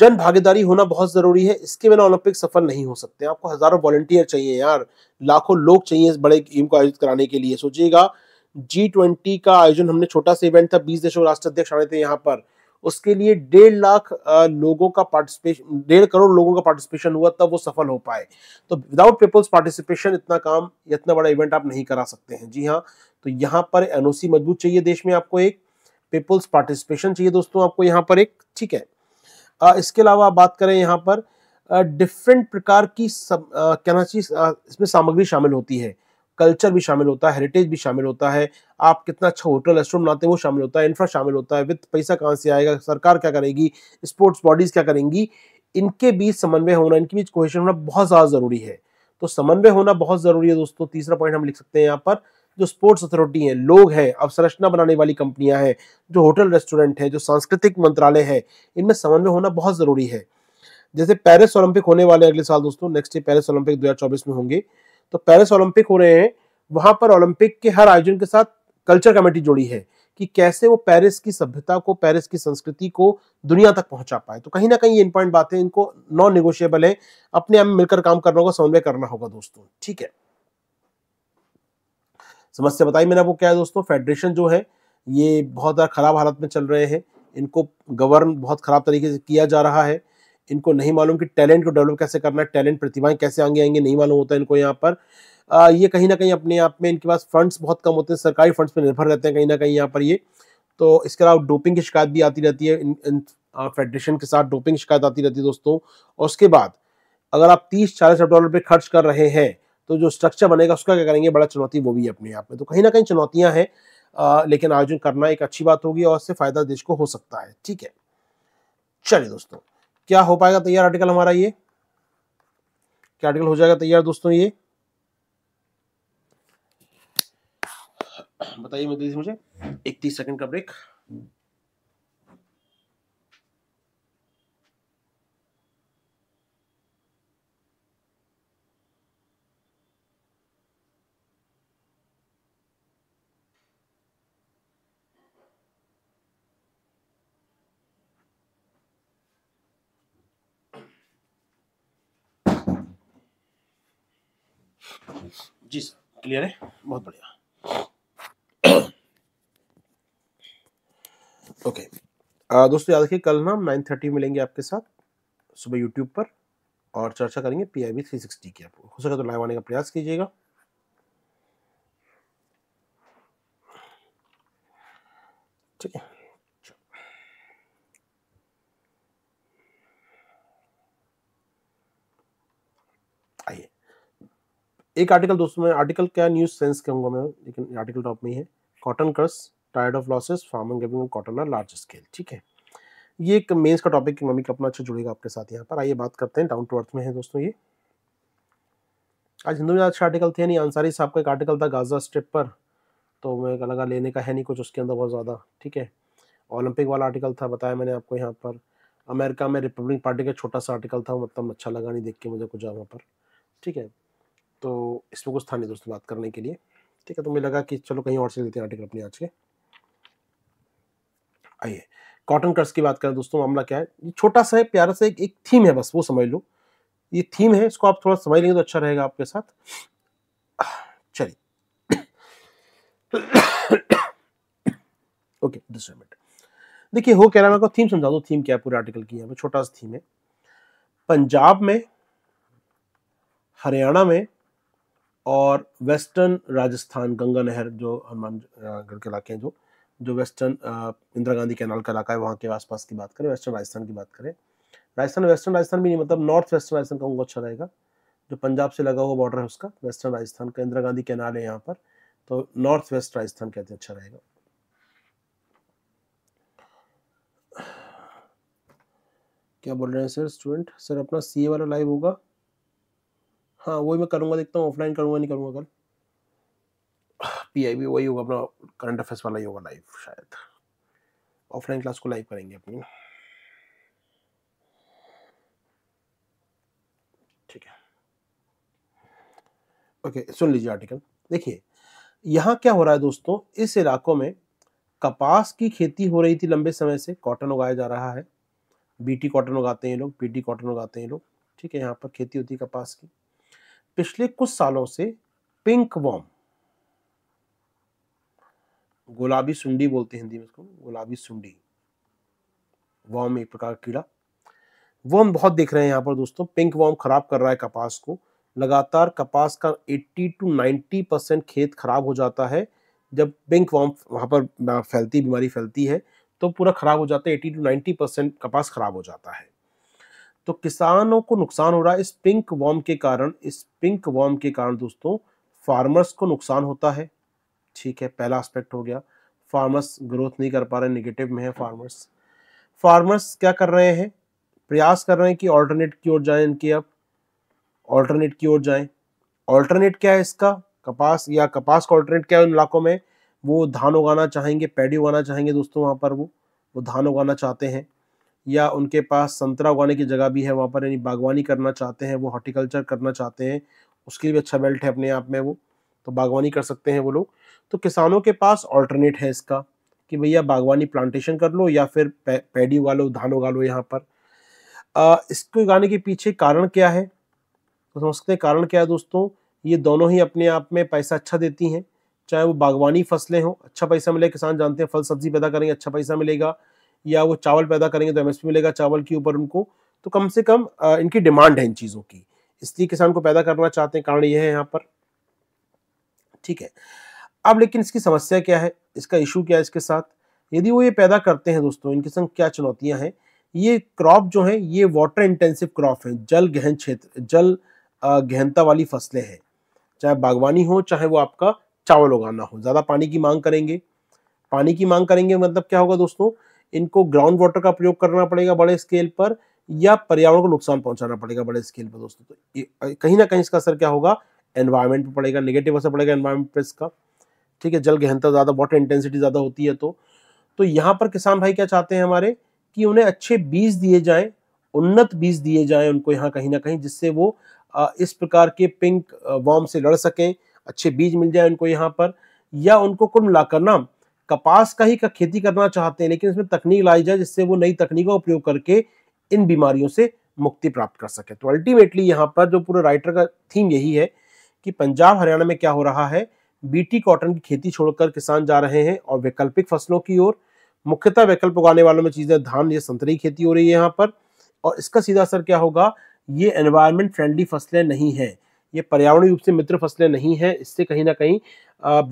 जन भागीदारी होना बहुत जरूरी है इसके बिना ओलंपिक सफल नहीं हो सकते आपको हजारों वॉलंटियर चाहिए यार लाखों लोग चाहिए इस बड़े गेम को आयोजित कराने के लिए सोचिएगा जी ट्वेंटी का आयोजन हमने छोटा सा इवेंट था बीस देशों के राष्ट्राध्यक्ष आने थे यहाँ पर उसके लिए डेढ़ लाख लोगों का पार्टिसिपेशन डेढ़ करोड़ लोगों का पार्टिसिपेशन हुआ तब वो सफल हो पाए तो विदाउट पीपल्स पार्टिसिपेशन इतना काम इतना बड़ा इवेंट आप नहीं करा सकते हैं जी हाँ तो यहाँ पर एनओसी मजबूत चाहिए देश में आपको एक पीपल्स पार्टिसिपेशन चाहिए दोस्तों आपको यहाँ पर एक ठीक है आ, इसके अलावा आप बात करें यहाँ पर डिफरेंट प्रकार की सब क्या ना चीज इसमें सामग्री शामिल होती है कल्चर भी शामिल होता है हेरिटेज भी शामिल होता है आप कितना अच्छा होटल रेस्टोरेंट बनाते हैं वो शामिल होता है इंफ्रा शामिल होता है वित्त पैसा कहाँ से आएगा सरकार क्या करेगी स्पोर्ट्स बॉडीज़ क्या करेंगी इनके बीच समन्वय होना इनके बीच क्वेश्चन होना बहुत ज़्यादा ज़रूरी है तो समन्वय होना बहुत ज़रूरी है दोस्तों तीसरा पॉइंट हम लिख सकते हैं यहाँ पर जो स्पोर्ट्स अथॉरिटी हैं लोग हैं अवसरचना बनाने वाली कंपनियां हैं जो होटल रेस्टोरेंट है जो सांस्कृतिक मंत्रालय है इनमें समन्वय होना बहुत ज़रूरी है जैसे पेरिस ओलंपिक होने वाले अगले साल दोस्तों नेक्स्ट ईयर पेरिस ओलंपिक 2024 में होंगे तो पेरिस ओलंपिक हो रहे हैं वहां पर ओलंपिक के हर आयोजन के साथ कल्चर कमेटी जुड़ी है कि कैसे वो पेरिस की सभ्यता को पेरिस की संस्कृति को दुनिया तक पहुंचा पाए तो कहीं ना कहीं ये इंपॉर्टेंट बातें इनको नॉन निगोशियबल है अपने आप में मिलकर काम करना होगा समन्वय करना होगा दोस्तों ठीक है समस्या बताई मैंने आपको क्या है दोस्तों फेडरेशन जो है ये बहुत ज़्यादा खराब हालत में चल रहे हैं इनको गवर्न बहुत खराब तरीके से किया जा रहा है इनको नहीं मालूम कि टैलेंट को डेवलप कैसे करना है टैलेंट प्रतिभाएं कैसे आगे आएंगे नहीं मालूम होता है इनको यहाँ पर आ, ये कहीं ना कहीं अपने आप में इनके पास फंड्स बहुत कम होते हैं सरकारी फंड्स पर निर्भर रहते हैं कहीं ना कहीं यहाँ पर ये तो इसके अलावा डोपिंग की शिकायत भी आती रहती है इन, इन फेडरेशन के साथ डोपिंग शिकायत आती रहती है दोस्तों और उसके बाद अगर आप तीस चालीस अरब डॉलर पर खर्च कर रहे हैं तो जो स्ट्रक्चर बनेगा उसका क्या करेंगे बड़ा चुनौती वो भी है अपने आप में तो कहीं ना कहीं चुनौतियां हैं लेकिन आयोजन करना एक अच्छी बात होगी और उससे फायदा देश को हो सकता है ठीक है चलिए दोस्तों क्या हो पाएगा तैयार आर्टिकल हमारा ये क्या आर्टिकल हो जाएगा तैयार दोस्तों ये बताइए मुझे इकतीस सेकंड का ब्रेक जी सर क्लियर है बहुत बढ़िया ओके okay. दोस्तों याद रखिए कल ना हम नाइन थर्टी मिलेंगे आपके साथ सुबह यूट्यूब पर और चर्चा करेंगे P I B three sixty की आप हो सके तो लाइव आने का प्रयास कीजिएगा ठीक है एक आर्टिकल दोस्तों में आर्टिकल क्या न्यूज सेंस कहूंगा मैं लेकिन आर्टिकल टॉप में ही है cotton curse tired of losses farming cotton large scale ठीक है ये एक मेंस का टॉपिक इकोनॉमिक अपना अच्छा जुड़ेगा आपके साथ यहाँ पर आइए बात करते हैं डाउन टू अर्थ में है दोस्तों ये आज हिंदू में अच्छा आर्टिकल थे नहीं अंसारी साहब का एक आर्टिकल था गाजा स्ट्रिप पर तो मैं लगा लेने का है नहीं कुछ उसके अंदर बहुत ज़्यादा ठीक है ओलंपिक वाला आर्टिकल था बताया मैंने आपको यहाँ पर अमेरिका में रिपब्लिक पार्टी का छोटा सा आर्टिकल था मतलब अच्छा लगा नहीं देख के मुझे कुछ वहाँ पर ठीक है तो इसमें कुछ था नहीं दोस्तों बात करने के लिए ठीक है तो मुझे लगा कि चलो कहीं और से लेते हैं आर्टिकल अपने आज के आइए कॉटन कर्स की बात करें दोस्तों मामला क्या है ये छोटा सा है प्यारा सा एक, एक थीम है बस वो समझ लो ये थीम है इसको आप थोड़ा समझ लेंगे तो अच्छा रहेगा आपके साथ चलिए ओके दूसरे मिनट देखिए हो कह रहा है मैं आपको थीम समझा दो थीम क्या है पूरे आर्टिकल की यहाँ पे छोटा सा थीम है पंजाब में हरियाणा में और वेस्टर्न राजस्थान गंगा नहर जो हनुमानगढ़ के इलाके हैं जो जो वेस्टर्न इंदिरा गांधी कैनाल का इलाका है वहाँ के आसपास की बात करें वेस्टर्न राजस्थान की बात करें राजस्थान वेस्टर्न राजस्थान भी नहीं मतलब नॉर्थ वेस्टर्न राजस्थान कहूँगा अच्छा रहेगा जो पंजाब से लगा हुआ बॉर्डर है उसका वेस्टर्न राजस्थान का इंदिरा गांधी कैनाल है यहाँ पर तो नॉर्थ वेस्ट राजस्थान कहते हैं अच्छा रहेगा क्या बोल रहे हैं सर स्टूडेंट सर अपना सी वाला लाइव होगा हाँ वही मैं करूँगा देखता हूँ ऑफलाइन करूँगा नहीं करूँगा कल पी आई भी वही होगा अपना करंट अफेयर्स वाला ही होगा लाइव शायद ऑफलाइन क्लास को लाइव करेंगे अपनी ठीक है ओके सुन लीजिए आर्टिकल देखिए यहाँ क्या हो रहा है दोस्तों इस इलाकों में कपास की खेती हो रही थी लंबे समय से कॉटन उगाया जा रहा है बीटी कॉटन उगाते हैं लोग पीटी कॉटन उगाते हैं लोग ठीक है यहाँ पर खेती होती है कपास की पिछले कुछ सालों से पिंक वॉम गुलाबी सुंडी बोलते हैं हिंदी में इसको गुलाबी सुंडी वॉम एक प्रकार कीड़ा वॉम बहुत देख रहे हैं यहाँ पर दोस्तों पिंक वॉम खराब कर रहा है कपास को लगातार कपास का 80 टू 90 परसेंट खेत खराब हो जाता है जब पिंक वॉम वहां पर फैलती बीमारी फैलती है तो पूरा खराब हो जाता है 80 टू 90 परसेंट कपास खराब हो जाता है तो किसानों को नुकसान हो रहा है इस पिंक वॉर्म के कारण इस पिंक वॉर्म के कारण दोस्तों फार्मर्स को नुकसान होता है ठीक है पहला एस्पेक्ट हो गया फार्मर्स ग्रोथ नहीं कर पा रहे निगेटिव में है फार्मर्स फार्मर्स क्या कर रहे हैं प्रयास कर रहे हैं कि ऑल्टरनेट की ओर जाएं इनकी अब ऑल्टरनेट की ओर जाएं ऑल्टरनेट क्या है इसका कपास या कपास का ऑल्टरनेट क्या है उन इलाकों में वो धान उगाना चाहेंगे पैडी उगाना चाहेंगे दोस्तों वहां पर वो वो धान उगाना चाहते हैं या उनके पास संतरा उगाने की जगह भी है वहाँ पर यानी बागवानी करना चाहते हैं वो हॉर्टिकल्चर करना चाहते हैं उसके लिए भी अच्छा बेल्ट है अपने आप में वो तो बागवानी कर सकते हैं वो लोग तो किसानों के पास ऑल्टरनेट है इसका कि भैया बागवानी प्लांटेशन कर लो या फिर पैडी उगा लो धान उगा लो यहाँ पर आ, इसको उगाने के पीछे कारण क्या है तो समझ सकते हैं कारण क्या है दोस्तों ये दोनों ही अपने आप में पैसा अच्छा देती हैं चाहे वो बागवानी फसलें हों अच्छा पैसा मिले किसान जानते हैं फल सब्जी पैदा करेंगे अच्छा पैसा मिलेगा या वो चावल पैदा करेंगे तो एमएसपी मिलेगा चावल के ऊपर उनको तो कम से कम इनकी डिमांड है इन चीज़ों की इसलिए किसान को पैदा करना चाहते हैं कारण यह है यहाँ पर ठीक है अब लेकिन इसकी समस्या क्या है इसका इशू क्या है इसके साथ यदि वो ये पैदा करते हैं दोस्तों इनके संग क्या चुनौतियां हैं ये क्रॉप जो है ये वाटर इंटेंसिव क्रॉप है जल गहन क्षेत्र जल गहनता वाली फसलें हैं चाहे बागवानी हो चाहे वो आपका चावल उगाना हो ज़्यादा पानी की मांग करेंगे पानी की मांग करेंगे मतलब क्या होगा दोस्तों इनको ग्राउंड वाटर का प्रयोग करना पड़ेगा बड़े स्केल पर या पर्यावरण को नुकसान पहुंचाना पड़ेगा बड़े स्केल पर दोस्तों तो कहीं ना कहीं इसका असर क्या होगा एनवायरमेंट पर पड़ेगा निगेटिव असर पड़ेगा एनवायरमेंट पर इसका ठीक है जल गहनता ज़्यादा वाटर इंटेंसिटी ज़्यादा होती है तो तो यहाँ पर किसान भाई क्या चाहते हैं हमारे कि उन्हें अच्छे बीज दिए जाएं उन्नत बीज दिए जाएं उनको यहाँ कहीं ना कहीं जिससे वो इस प्रकार के पिंक वॉर्म से लड़ सकें अच्छे बीज मिल जाए उनको यहाँ पर या उनको कुल मिलाकर ना कपास का ही का खेती करना चाहते हैं लेकिन इसमें तकनीक लाई जाए जिससे वो नई तकनीक का उपयोग करके इन बीमारियों से मुक्ति प्राप्त कर सके तो अल्टीमेटली यहाँ पर जो पूरे राइटर का थीम यही है कि पंजाब हरियाणा में क्या हो रहा है बीटी कॉटन की खेती छोड़कर किसान जा रहे हैं और वैकल्पिक फसलों की ओर मुख्यतः वैकल्प उगाने वालों में चीज़ें धान या संतरी खेती हो रही है यहाँ पर और इसका सीधा असर क्या होगा ये एनवायरमेंट फ्रेंडली फसलें नहीं है ये पर्यावरण रूप से मित्र फसलें नहीं है इससे कहीं ना कहीं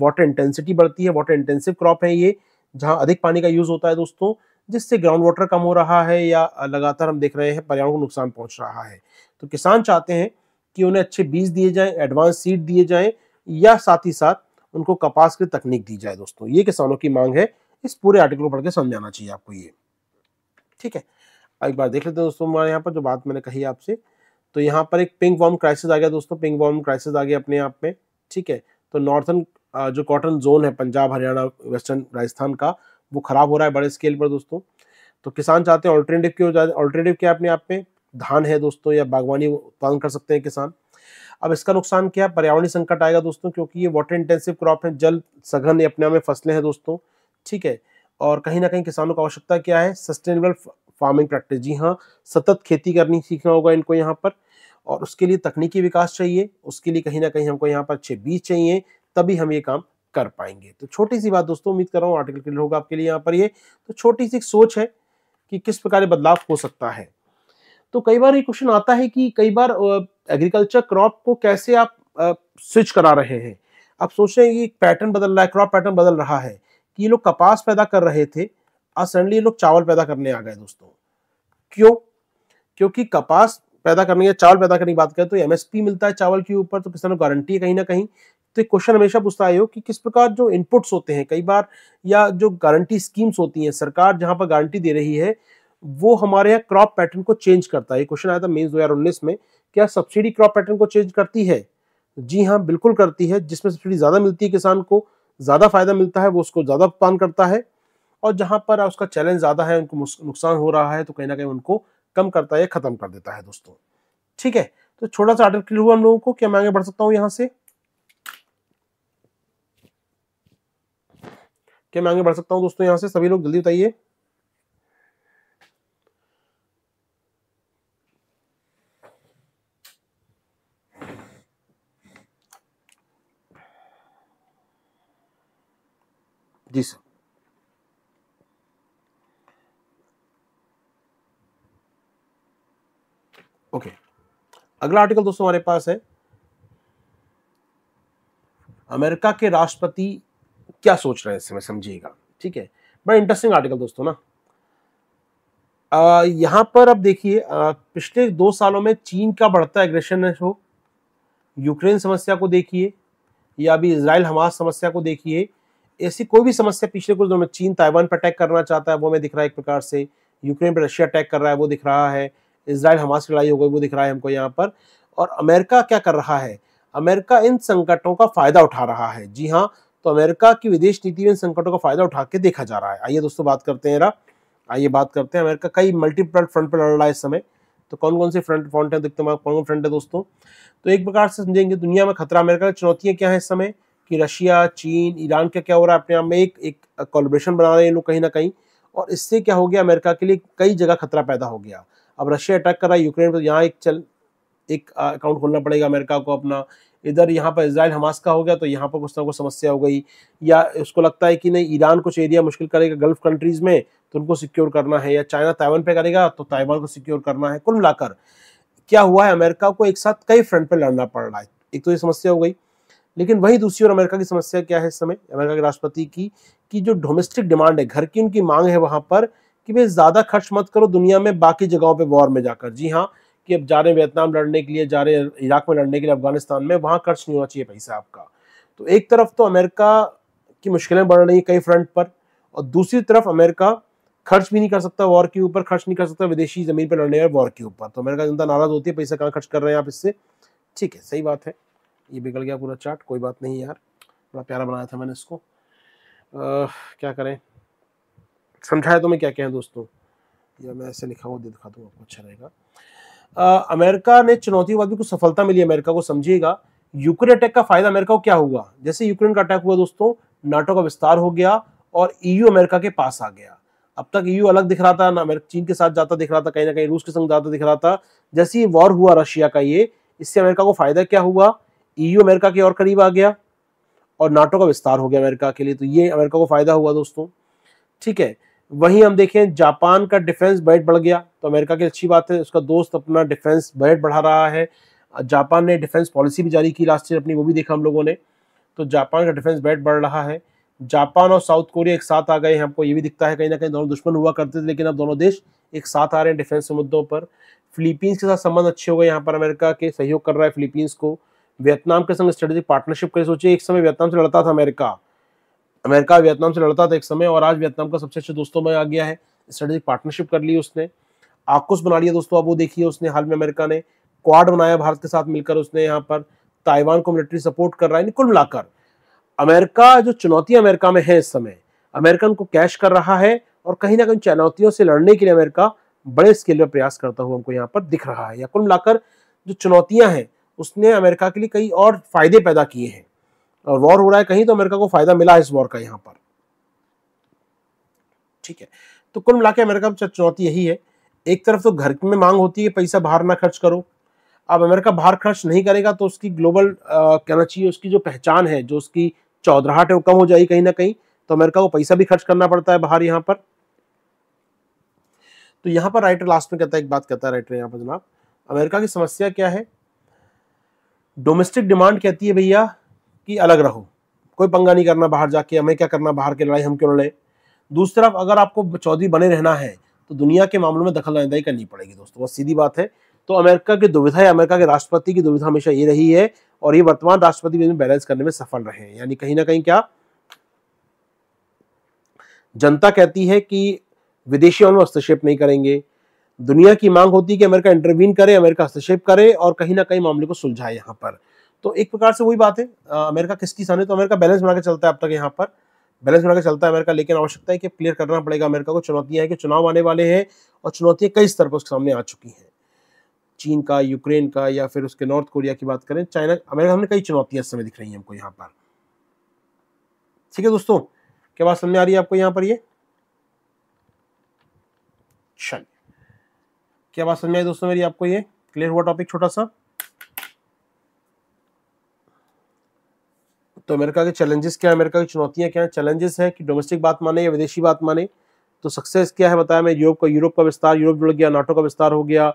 वाटर इंटेंसिटी बढ़ती है वाटर इंटेंसिव क्रॉप है ये जहाँ अधिक पानी का यूज होता है दोस्तों जिससे ग्राउंड वाटर कम हो रहा है या लगातार हम देख रहे हैं पर्यावरण को नुकसान पहुंच रहा है तो किसान चाहते हैं कि उन्हें अच्छे बीज दिए जाएं एडवांस सीड दिए जाएं या साथ ही साथ उनको कपास की तकनीक दी जाए दोस्तों ये किसानों की मांग है इस पूरे आर्टिकल को पढ़ के समझाना चाहिए आपको ये ठीक है एक बार देख लेते हैं दोस्तों हमारे यहाँ पर जो बात मैंने कही आपसे तो यहाँ पर एक पिंक वॉर्म क्राइसिस आ गया दोस्तों पिंक वॉर्म क्राइसिस आ गया अपने आप में ठीक है तो नॉर्थन जो कॉटन जोन है पंजाब हरियाणा वेस्टर्न राजस्थान का वो खराब हो रहा है बड़े स्केल पर दोस्तों तो किसान चाहते हैं ऑल्टरनेटिव क्यों ऑल्टरनेटिव क्या अपने आप में धान है दोस्तों या बागवानी उत्पादन कर सकते हैं किसान अब इसका नुकसान क्या है पर्यावरणीय संकट आएगा दोस्तों क्योंकि ये वाटर इंटेंसिव क्रॉप है जल सघन अपने आप में फसलें हैं दोस्तों ठीक है और कहीं ना कहीं किसानों को आवश्यकता क्या है सस्टेनेबल फार्मिंग प्रैक्टिस जी हाँ सतत खेती करनी सीखना होगा इनको यहाँ पर और उसके लिए तकनीकी विकास चाहिए उसके लिए कहीं ना कहीं हमको यहाँ पर अच्छे बीज चाहिए तभी हम ये काम कर पाएंगे तो छोटी सी बात दोस्तों उम्मीद कर रहा हूँ आर्टिकल क्लियर होगा आपके लिए यहाँ पर ये तो छोटी सी सोच है कि किस प्रकार बदलाव हो सकता है तो कई बार ये क्वेश्चन आता है कि कई बार एग्रीकल्चर क्रॉप को कैसे आप स्विच करा रहे हैं आप सोच रहे हैं कि पैटर्न बदल रहा है क्रॉप पैटर्न बदल रहा है कि ये लोग कपास पैदा कर रहे थे आज सडनली ये लोग चावल पैदा करने आ गए दोस्तों क्यों क्योंकि कपास पैदा करने या चावल पैदा करने की बात करें तो एमएसपी मिलता है चावल के ऊपर तो किसानों को गारंटी है कहीं ना कहीं तो एक क्वेश्चन हमेशा पूछता है कि किस प्रकार जो इनपुट्स होते हैं कई बार या जो गारंटी स्कीम्स होती हैं सरकार जहां पर गारंटी दे रही है वो हमारे यहाँ क्रॉप पैटर्न को चेंज करता है क्वेश्चन आया था मेन्स दो में क्या सब्सिडी क्रॉप पैटर्न को चेंज करती है जी हाँ बिल्कुल करती है जिसमें सब्सिडी ज़्यादा मिलती है किसान को ज़्यादा फायदा मिलता है वो उसको ज़्यादा भुगतान करता है और जहां पर उसका चैलेंज ज़्यादा है उनको नुकसान हो रहा है तो कहीं ना कहीं उनको कम करता है ख़त्म कर देता है दोस्तों ठीक है तो छोटा सा आर्डर क्लियर हुआ हम लोगों को क्या मैं आगे बढ़ सकता हूँ यहाँ से क्या मैं आगे बढ़ सकता हूँ दोस्तों यहाँ से सभी लोग जल्दी बताइए जी सर ओके okay. अगला आर्टिकल दोस्तों हमारे पास है अमेरिका के राष्ट्रपति क्या सोच रहे हैं इसमें समझिएगा ठीक है बड़ा इंटरेस्टिंग आर्टिकल दोस्तों ना आ, यहाँ पर अब देखिए पिछले दो सालों में चीन का बढ़ता एग्रेशन हो यूक्रेन समस्या को देखिए या अभी इसराइल हमास समस्या को देखिए ऐसी कोई भी समस्या पिछले कुछ दिनों में चीन ताइवान पर अटैक करना चाहता है वो हमें दिख रहा है एक प्रकार से यूक्रेन पर रशिया अटैक कर रहा है वो दिख रहा है इसराइल हमास की लड़ाई हो गई वो दिख रहा है हमको यहाँ पर और अमेरिका क्या कर रहा है अमेरिका इन संकटों का फ़ायदा उठा रहा है जी हाँ तो अमेरिका की विदेश नीति में इन संकटों का फ़ायदा उठा के देखा जा रहा है आइए दोस्तों बात करते हैं जरा आइए बात करते हैं अमेरिका कई मल्टीपल फ्रंट पर लड़ रहा है इस समय तो कौन कौन से फ्रंट फ्रंट है देखते हैं कौन कौन फ्रंट है दोस्तों तो एक प्रकार से समझेंगे दुनिया में खतरा अमेरिका की चुनौतियाँ क्या है इस समय कि रशिया चीन ईरान का क्या हो रहा है अपने आप में एक एक कॉलोब्रेशन बना रहे हैं लोग कहीं ना कहीं और इससे क्या हो गया अमेरिका के लिए कई जगह खतरा पैदा हो गया अब रशिया अटैक कर रहा है यूक्रेन पर तो यहाँ एक चल एक अकाउंट खोलना पड़ेगा अमेरिका को अपना इधर यहाँ पर इसराइल हमास का हो गया तो यहाँ पर कुछ ना कुछ समस्या हो गई या उसको लगता है कि नहीं ईरान कुछ एरिया मुश्किल करेगा गल्फ कंट्रीज़ में तो उनको सिक्योर करना है या चाइना ताइवान पे करेगा तो ताइवान को सिक्योर करना है कुल मिलाकर क्या हुआ है अमेरिका को एक साथ कई फ्रंट पर लड़ना पड़ रहा है एक तो ये समस्या हो गई लेकिन वही दूसरी ओर अमेरिका की समस्या क्या है इस समय अमेरिका के राष्ट्रपति की कि जो डोमेस्टिक डिमांड है घर की उनकी मांग है वहां पर कि भाई ज़्यादा खर्च मत करो दुनिया में बाकी जगहों पे वॉर में जाकर जी हाँ कि अब जा रहे वियतनाम लड़ने के लिए जा रहे इराक में लड़ने के लिए अफगानिस्तान में वहां खर्च नहीं होना चाहिए पैसा आपका तो एक तरफ तो अमेरिका की मुश्किलें बढ़ रही कई फ्रंट पर और दूसरी तरफ अमेरिका खर्च भी नहीं कर सकता वॉर के ऊपर खर्च नहीं कर सकता विदेशी ज़मीन पर लड़ने वॉर के ऊपर तो अमेरिका जनता नाराज़ होती है पैसा कहाँ खर्च कर रहे हैं आप इससे ठीक है सही बात है ये बिगड़ गया पूरा चार्ट कोई बात नहीं यार बड़ा प्यारा बनाया था मैंने इसको आ, क्या करें समझाया तो मैं क्या कहें दोस्तों या मैं ऐसे लिखा हुआ दे दिखा दूँ आपको अच्छा रहेगा अमेरिका ने चुनौती बाद भी कुछ सफलता मिली अमेरिका को समझिएगा यूक्रेन अटैक का फायदा अमेरिका को क्या हुआ जैसे यूक्रेन का अटैक हुआ दोस्तों नाटो का विस्तार हो गया और ईयू अमेरिका के पास आ गया अब तक ईयू अलग दिख रहा था ना अमेरिका चीन के साथ जाता दिख रहा था कहीं ना कहीं रूस के संग जाता दिख रहा था जैसे ही वॉर हुआ रशिया का ये इससे अमेरिका को फायदा क्या हुआ ईयू अमेरिका के और करीब आ गया और नाटो का विस्तार हो गया अमेरिका के लिए तो ये अमेरिका को फायदा हुआ दोस्तों ठीक है वहीं हम देखें जापान का डिफेंस बजट बढ़ गया तो अमेरिका की अच्छी बात है उसका दोस्त अपना डिफेंस बजट बढ़ा रहा है जापान ने डिफेंस पॉलिसी भी जारी की लास्ट ईयर अपनी वो भी देखा हम लोगों ने तो जापान का डिफेंस बजट बढ़ रहा है जापान और साउथ कोरिया एक साथ आ गए हैं हमको ये भी दिखता है कहीं ना कहीं दोनों दुश्मन हुआ करते थे लेकिन अब दोनों देश एक साथ आ रहे हैं डिफेंस मुद्दों पर फिलीपींस के साथ संबंध अच्छे हो गए यहाँ पर अमेरिका के सहयोग कर रहा है फिलीपींस को वियतनाम के संग स्ट्रेटेजिक पार्टनरशिप कर सोचिए एक समय वियतनाम से लड़ता था अमेरिका अमेरिका वियतनाम से लड़ता था एक समय और आज वियतनाम का सबसे अच्छे दोस्तों में आ गया है स्ट्रेटेजिक पार्टनरशिप कर ली उसने आकुस बना लिया दोस्तों अब वो देखिए उसने हाल में अमेरिका ने क्वाड बनाया भारत के साथ मिलकर उसने यहाँ पर ताइवान को मिलिट्री सपोर्ट कर रहा है कुल मिलाकर अमेरिका जो चुनौतियां अमेरिका में है इस समय अमेरिका उनको कैश कर रहा है और कहीं ना कहीं चुनौतियों से लड़ने के लिए अमेरिका बड़े स्केल पर प्रयास करता हुआ हमको यहाँ पर दिख रहा है या कुल मिलाकर जो चुनौतियां हैं उसने अमेरिका के लिए कई और फायदे पैदा किए हैं वॉर हो रहा है कहीं तो अमेरिका को फायदा मिला है इस वॉर का यहाँ पर ठीक है तो कुल मिला के अमेरिका में चुनौती यही है एक तरफ तो घर में मांग होती है पैसा बाहर ना खर्च करो अब अमेरिका बाहर खर्च नहीं करेगा तो उसकी ग्लोबल कहना चाहिए उसकी जो पहचान है जो उसकी चौधराहट है वो कम हो जाएगी कहीं ना कहीं तो अमेरिका को पैसा भी खर्च करना पड़ता है बाहर यहाँ पर तो यहाँ पर राइटर लास्ट में कहता है एक बात कहता है राइटर यहाँ पर जनाब अमेरिका की समस्या क्या है डोमेस्टिक डिमांड कहती है भैया कि अलग रहो कोई पंगा नहीं करना बाहर जाके हमें क्या करना बाहर की लड़ाई हम क्यों लड़े दूसरी तरफ अगर आपको चौधरी बने रहना है तो दुनिया के मामलों में दखल अंदाजी करनी पड़ेगी दोस्तों बहुत सीधी बात है तो अमेरिका की दुविधा या अमेरिका के राष्ट्रपति की दुविधा हमेशा ये रही है और ये वर्तमान राष्ट्रपति में बैलेंस करने में सफल रहे हैं यानी कहीं ना कहीं क्या जनता कहती है कि विदेशी में हस्तक्षेप नहीं करेंगे दुनिया की मांग होती है कि अमेरिका इंटरवीन करे अमेरिका हस्तक्षेप करे और कहीं ना कहीं मामले को सुलझाए यहाँ पर तो एक प्रकार से वही बात है अमेरिका किसकी सामने तो अमेरिका बैलेंस बना के चलता है अब तक यहाँ पर बैलेंस बना के चलता है अमेरिका लेकिन आवश्यकता है कि क्लियर करना पड़ेगा अमेरिका को चुनौतियां हैं कि चुनाव आने वाले हैं और चुनौतियां कई स्तर पर उसके सामने आ चुकी हैं चीन का यूक्रेन का या फिर उसके नॉर्थ कोरिया की बात करें चाइना अमेरिका हमने कई चुनौतियां इस समय दिख रही हैं हमको यहाँ पर ठीक है दोस्तों क्या बात समझ आ रही है आपको यहाँ पर ये चलिए क्या बात समझ आई दोस्तों मेरी आपको ये क्लियर हुआ टॉपिक छोटा सा तो अमेरिका के चैलेंजेस क्या है अमेरिका की चुनौतियाँ क्या है चैलेंजेस है कि डोमेस्टिक बात माने या विदेशी बात माने तो सक्सेस क्या है बताया मैं यूरोप का यूरोप का विस्तार यूरोप जुड़ गया नाटो का विस्तार हो गया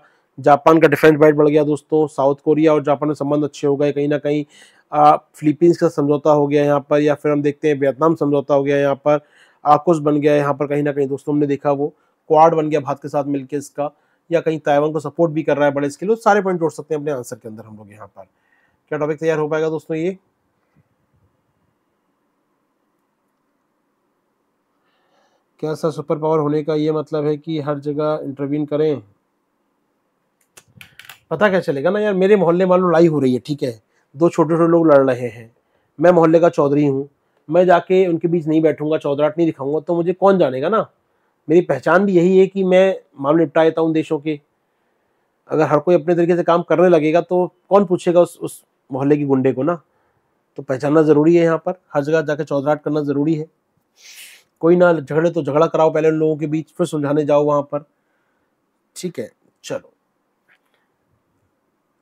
जापान का डिफेंस बैट बढ़ गया दोस्तों साउथ कोरिया और जापान में संबंध अच्छे हो गए कहीं ना कहीं फिलीपींस का समझौता हो गया यहाँ पर या फिर हम देखते हैं वियतनाम समझौता हो गया यहाँ पर आकुस बन गया यहाँ पर कहीं ना कहीं दोस्तों हमने देखा वो क्वाड बन गया भारत के साथ मिलकर इसका या कहीं ताइवान को सपोर्ट भी कर रहा है बड़े इसके लिए तो सारे पॉइंट जोड़ सकते हैं अपने आंसर के अंदर हम लोग यहाँ पर क्या टॉपिक तैयार हो पाएगा दोस्तों ये क्या सर सुपर पावर होने का ये मतलब है कि हर जगह इंटरवीन करें पता क्या चलेगा ना यार मेरे मोहल्ले वालों लड़ाई हो रही है ठीक है दो छोटे छोटे लोग लड़ रहे हैं मैं मोहल्ले का चौधरी हूँ मैं जाके उनके बीच नहीं बैठूंगा चौधराट नहीं दिखाऊंगा तो मुझे कौन जानेगा ना मेरी पहचान भी यही है कि मैं मामले निपटा देता हूँ देशों के अगर हर कोई अपने तरीके से काम करने लगेगा तो कौन पूछेगा उस उस मोहल्ले की गुंडे को ना तो पहचानना ज़रूरी है यहाँ पर हर जगह जाकर चौधराट करना ज़रूरी है कोई ना झगड़े तो झगड़ा कराओ पहले उन लोगों के बीच फिर सुलझाने जाओ वहां पर ठीक है चलो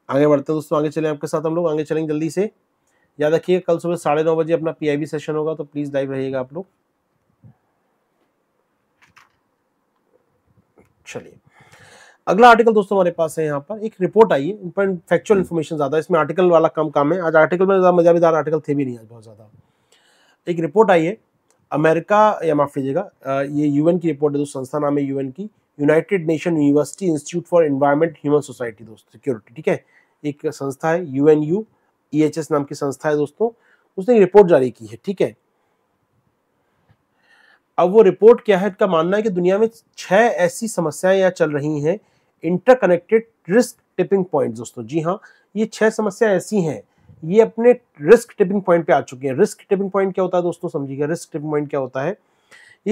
आगे बढ़ते हैं दोस्तों आगे चले आपके साथ हम लोग आगे चलेंगे जल्दी से याद रखिए कल सुबह साढ़े नौ बजे अपना पीआईबी सेशन होगा तो प्लीज़ लाइव रहिएगा आप लोग चलिए अगला आर्टिकल दोस्तों हमारे पास है यहाँ पर एक रिपोर्ट आई है फैक्चुअल इन्फॉर्मेशन ज़्यादा इसमें आर्टिकल वाला कम काम है आज आर्टिकल में ज़्यादा आर्टिकल थे भी नहीं आज बहुत ज़्यादा एक रिपोर्ट आई है अमेरिका या माफ लीजिएगा ये यूएन की रिपोर्ट है दोस्तों संस्था नाम है यूएन की United Nation University Institute for Environment Human Society दोस्तों सिक्योरिटी ठीक है एक संस्था है U N U E H S नाम की संस्था है दोस्तों उसने एक रिपोर्ट जारी की है ठीक है अब वो रिपोर्ट क्या है इसका मानना है कि दुनिया में छह ऐसी समस्याएं या चल रही हैं इंटरकनेक्टेड रिस्क टिपिंग पॉइंट दोस्तों जी हाँ ये छह समस्या ऐसी हैं ये अपने रिस्क टिपिंग पॉइंट पे आ चुके हैं रिस्क टिपिंग पॉइंट क्या होता है दोस्तों समझिएगा रिस्क टिपिंग पॉइंट क्या होता है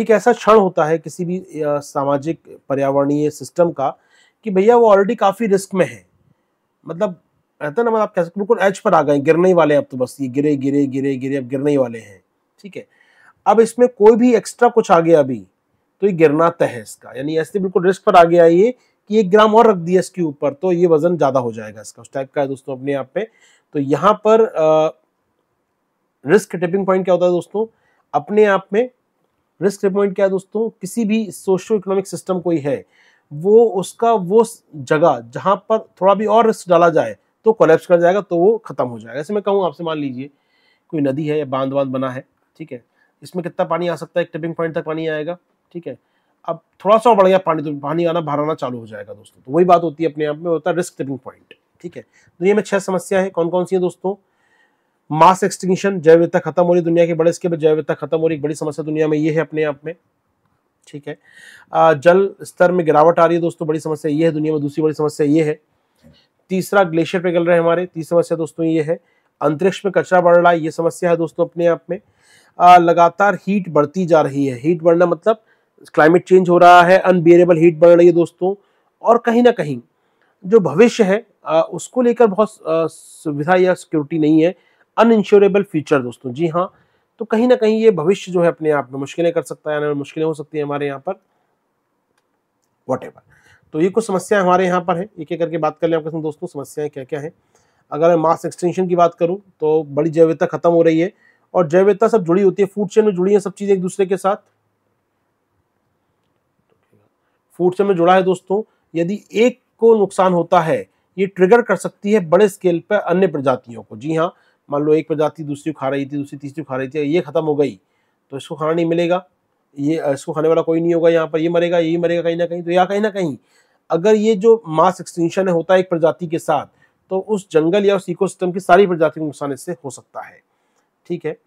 एक ऐसा क्षण होता है किसी भी सामाजिक पर्यावरणीय सिस्टम का कि भैया वो ऑलरेडी काफ़ी रिस्क में है मतलब रहता हैं ना मतलब आप कह सकते बिल्कुल एज पर आ गए गिरने ही वाले हैं अब तो बस ये गिरे गिरे गिरे गिरे अब गिरने ही वाले हैं ठीक है अब इसमें कोई भी एक्स्ट्रा कुछ आ गया अभी तो ये गिरना तय है इसका यानी ऐसे बिल्कुल रिस्क पर आ गया ये कि एक ग्राम और रख दिया इसके ऊपर तो ये वजन ज़्यादा हो जाएगा इसका उस टाइप का है दोस्तों अपने आप पे तो यहां पर रिस्क टिपिंग पॉइंट क्या होता है दोस्तों अपने आप में रिस्क टिपिंग पॉइंट क्या है दोस्तों किसी भी सोशो इकोनॉमिक सिस्टम कोई है वो उसका वो जगह जहां पर थोड़ा भी और रिस्क डाला जाए तो कोलेप्स कर जाएगा तो वो खत्म हो जाएगा ऐसे मैं कहूँ आपसे मान लीजिए कोई नदी है या बांध बांध बना है ठीक है इसमें कितना पानी आ सकता है एक टिपिंग पॉइंट तक पानी आएगा ठीक है अब थोड़ा सा बढ़ गया पानी तो पानी आना भर आना चालू हो जाएगा दोस्तों तो वही बात होती है अपने आप में होता है रिस्क टिपिंग पॉइंट ठीक है दुनिया तो में छह समस्या है कौन कौन सी है दोस्तों मास एक्सटिंक्शन जैव विविधता खत्म हो रही दुनिया के बड़े स्केल पर जैव विविधता खत्म हो रही एक बड़ी समस्या दुनिया में ये है अपने आप में ठीक है जल स्तर में गिरावट आ रही है दोस्तों बड़ी समस्या ये है दुनिया में दूसरी बड़ी समस्या ये है तीसरा ग्लेशियर पिघल रहे हमारे तीसरी समस्या दोस्तों ये है अंतरिक्ष में कचरा बढ़ रहा है ये समस्या है दोस्तों अपने आप में आ, लगातार हीट बढ़ती जा रही है हीट बढ़ना मतलब क्लाइमेट चेंज हो रहा है अनबियरेबल हीट बढ़ रही है दोस्तों और कहीं ना कहीं जो भविष्य है उसको लेकर बहुत सुविधा या सिक्योरिटी नहीं है अन इंश्योरेबल फ्यूचर दोस्तों जी हाँ तो कहीं ना कहीं ये भविष्य जो है अपने आप में मुश्किलें कर सकता है मुश्किलें हो सकती है हमारे यहाँ पर वॉट तो ये कुछ समस्याएं हमारे यहाँ पर है एक एक करके बात कर ले आपके साथ दोस्तों समस्याएं क्या क्या है अगर मैं मास एक्सटेंशन की बात करूँ तो बड़ी जैविकता खत्म हो रही है और जैविकता सब जुड़ी होती है फूड चेन में जुड़ी है सब चीज़ें एक दूसरे के साथ फूड चेन में जुड़ा है दोस्तों यदि एक को नुकसान होता है ये ट्रिगर कर सकती है बड़े स्केल पर अन्य प्रजातियों को जी हाँ मान लो एक प्रजाति दूसरी खा रही थी दूसरी तीसरी खा रही थी ये ख़त्म हो गई तो इसको खाना नहीं मिलेगा ये इसको खाने वाला कोई नहीं होगा यहाँ पर ये मरेगा यही मरेगा कहीं ना कहीं तो या कहीं ना कहीं अगर ये जो मास एक्सटेंशन होता है एक प्रजाति के साथ तो उस जंगल या उस इकोसिस्टम की सारी प्रजाति को नुकसान इससे हो सकता है ठीक है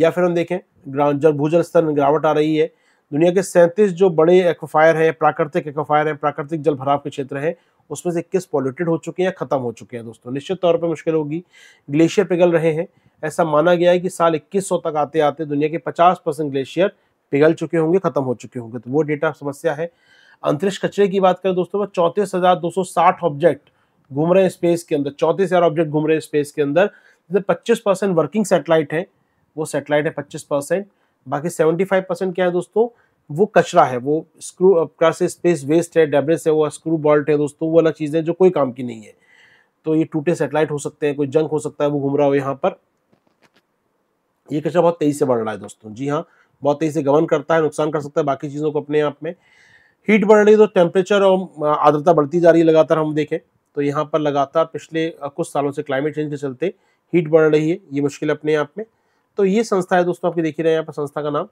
या फिर हम देखें ग्राउंड जब भूजल स्तर में गिरावट आ रही है दुनिया के सैंतीस जो बड़े एक्वाफायर हैं प्राकृतिक एक्वाफायर हैं प्राकृतिक जल भराव के क्षेत्र हैं उसमें से इक्कीस पॉल्यूटेड हो चुके हैं या खत्म हो चुके हैं दोस्तों निश्चित तौर पर मुश्किल होगी ग्लेशियर पिघल रहे हैं ऐसा माना गया है कि साल इक्कीस तक आते आते दुनिया के पचास ग्लेशियर पिघल चुके होंगे खत्म हो चुके होंगे तो वो डेटा समस्या है अंतरिक्ष कचरे की बात करें दोस्तों चौंतीस हजार दो सौ साठ ऑब्जेक्ट घूम रहे हैं स्पेस के अंदर चौंतीस हजार ऑब्जेक्ट घूम रहे हैं स्पेस के अंदर जैसे पच्चीस परसेंट वर्किंग सेटेलाइट है वो सेटेलाइट है पच्चीस परसेंट बाकी सेवेंटी फाइव परसेंट क्या है दोस्तों वो कचरा है वो स्क्रू कार से स्पेस वेस्ट है डेबरेस है वो स्क्रू बॉल्ट है दोस्तों वो अलग चीज़ें जो कोई काम की नहीं है तो ये टूटे सेटेलाइट हो सकते हैं कोई जंक हो सकता है वो घूम रहा हो यहाँ पर ये कचरा बहुत तेज़ी से बढ़ रहा है दोस्तों जी हाँ बहुत तेज़ी से गमन करता है नुकसान कर सकता है बाकी चीज़ों को अपने आप में हीट बढ़ रही है तो टेम्परेचर और आर्द्रता बढ़ती जा रही है लगातार हम देखें तो यहाँ पर लगातार पिछले कुछ सालों से क्लाइमेट चेंज के चलते हीट बढ़ रही है ये मुश्किल अपने आप में तो ये संस्था है दोस्तों आपके देख ही रहे हैं यहाँ पर संस्था का नाम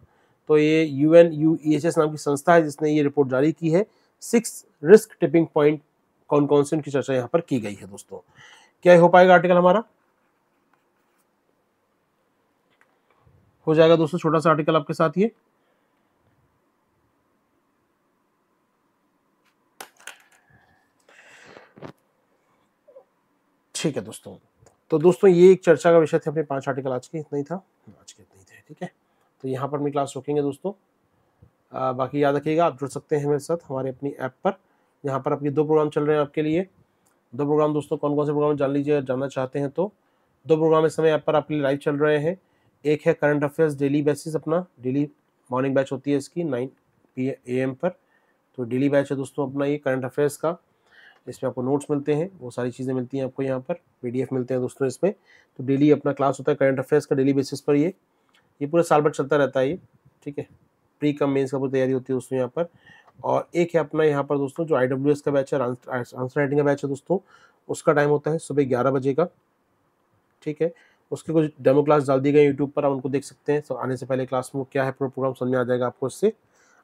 तो ये U N U E H S नाम की संस्था है जिसने ये रिपोर्ट जारी की है सिक्स रिस्क टिपिंग पॉइंट कौन कौन से उनकी चर्चा यहाँ पर की गई है दोस्तों क्या हो पाएगा आर्टिकल हमारा हो जाएगा दोस्तों छोटा सा आर्टिकल आपके साथ ये ठीक है दोस्तों तो दोस्तों ये एक चर्चा का विषय थे अपने पांच आर्टिकल आज के इतना ही था आज के इतना ही थे ठीक है तो यहाँ पर अपनी क्लास रोकेंगे दोस्तों आ, बाकी याद रखिएगा आप जुड़ सकते हैं मेरे साथ हमारे अपनी ऐप पर यहाँ पर आपके दो प्रोग्राम चल रहे हैं आपके लिए दो प्रोग्राम दोस्तों कौन कौन से प्रोग्राम जान लीजिए जानना चाहते हैं तो दो प्रोग्राम इस समय ऐप पर आपके लिए लाइव चल रहे हैं एक है करंट अफेयर्स डेली बेसिस अपना डेली मॉर्निंग बैच होती है इसकी नाइन पी एम पर तो डेली बैच है दोस्तों अपना ये करंट अफेयर्स का इसमें आपको नोट्स मिलते हैं वो सारी चीज़ें मिलती हैं आपको यहाँ पर एफ मिलते हैं दोस्तों इसमें तो डेली अपना क्लास होता है करंट अफेयर्स का डेली बेसिस पर ये ये पूरा साल भर चलता रहता है ये ठीक है प्री कम मेन्स का पूरी तैयारी होती है दोस्तों यहाँ पर और एक है अपना यहाँ पर दोस्तों जो आई का बैच है आंसर राइटिंग का बैच है दोस्तों उसका टाइम होता है सुबह ग्यारह बजे का ठीक है उसके कुछ डेमो क्लास डाल दी गई यूट्यूब पर आप उनको देख सकते हैं तो आने से पहले क्लास में क्या है पूरा प्रोग्राम समझ में आ जाएगा आपको उससे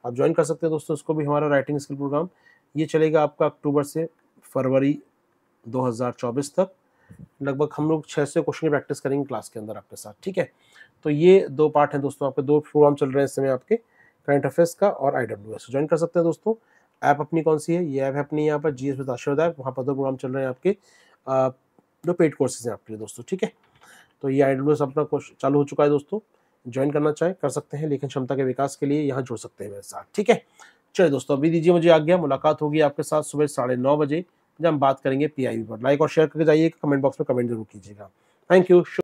आप ज्वाइन कर सकते हैं दोस्तों उसको भी हमारा राइटिंग स्किल प्रोग्राम ये चलेगा आपका अक्टूबर से फरवरी 2024 तक लगभग हम लोग छः से क्वेश्चन की प्रैक्टिस करेंगे क्लास के अंदर आपके साथ ठीक है तो ये दो पार्ट हैं दोस्तों आपके दो प्रोग्राम चल रहे हैं इस समय आपके करंट अफेयर्स का और आई डब्ल्यू एस ज्वाइन कर सकते हैं दोस्तों ऐप अपनी कौन सी है ये ऐप है अपनी यहाँ पर जी एस आशीर्वाद ऐप वहाँ पर दो प्रोग्राम चल रहे हैं आपके आ, दो पेड कोर्सेज हैं आपके लिए दोस्तों ठीक है तो ये आई डब्ल्यू एस अपना चालू हो चुका है दोस्तों ज्वाइन करना चाहे कर सकते हैं लेकिन क्षमता के विकास के लिए यहाँ जुड़ सकते हैं मेरे साथ ठीक है चलिए दोस्तों अभी दीजिए मुझे आज्ञा मुलाकात होगी आपके साथ सुबह साढ़े नौ बजे जब हम बात करेंगे पी आई पर लाइक और शेयर करके जाइए कमेंट बॉक्स में कमेंट जरूर कीजिएगा थैंक यू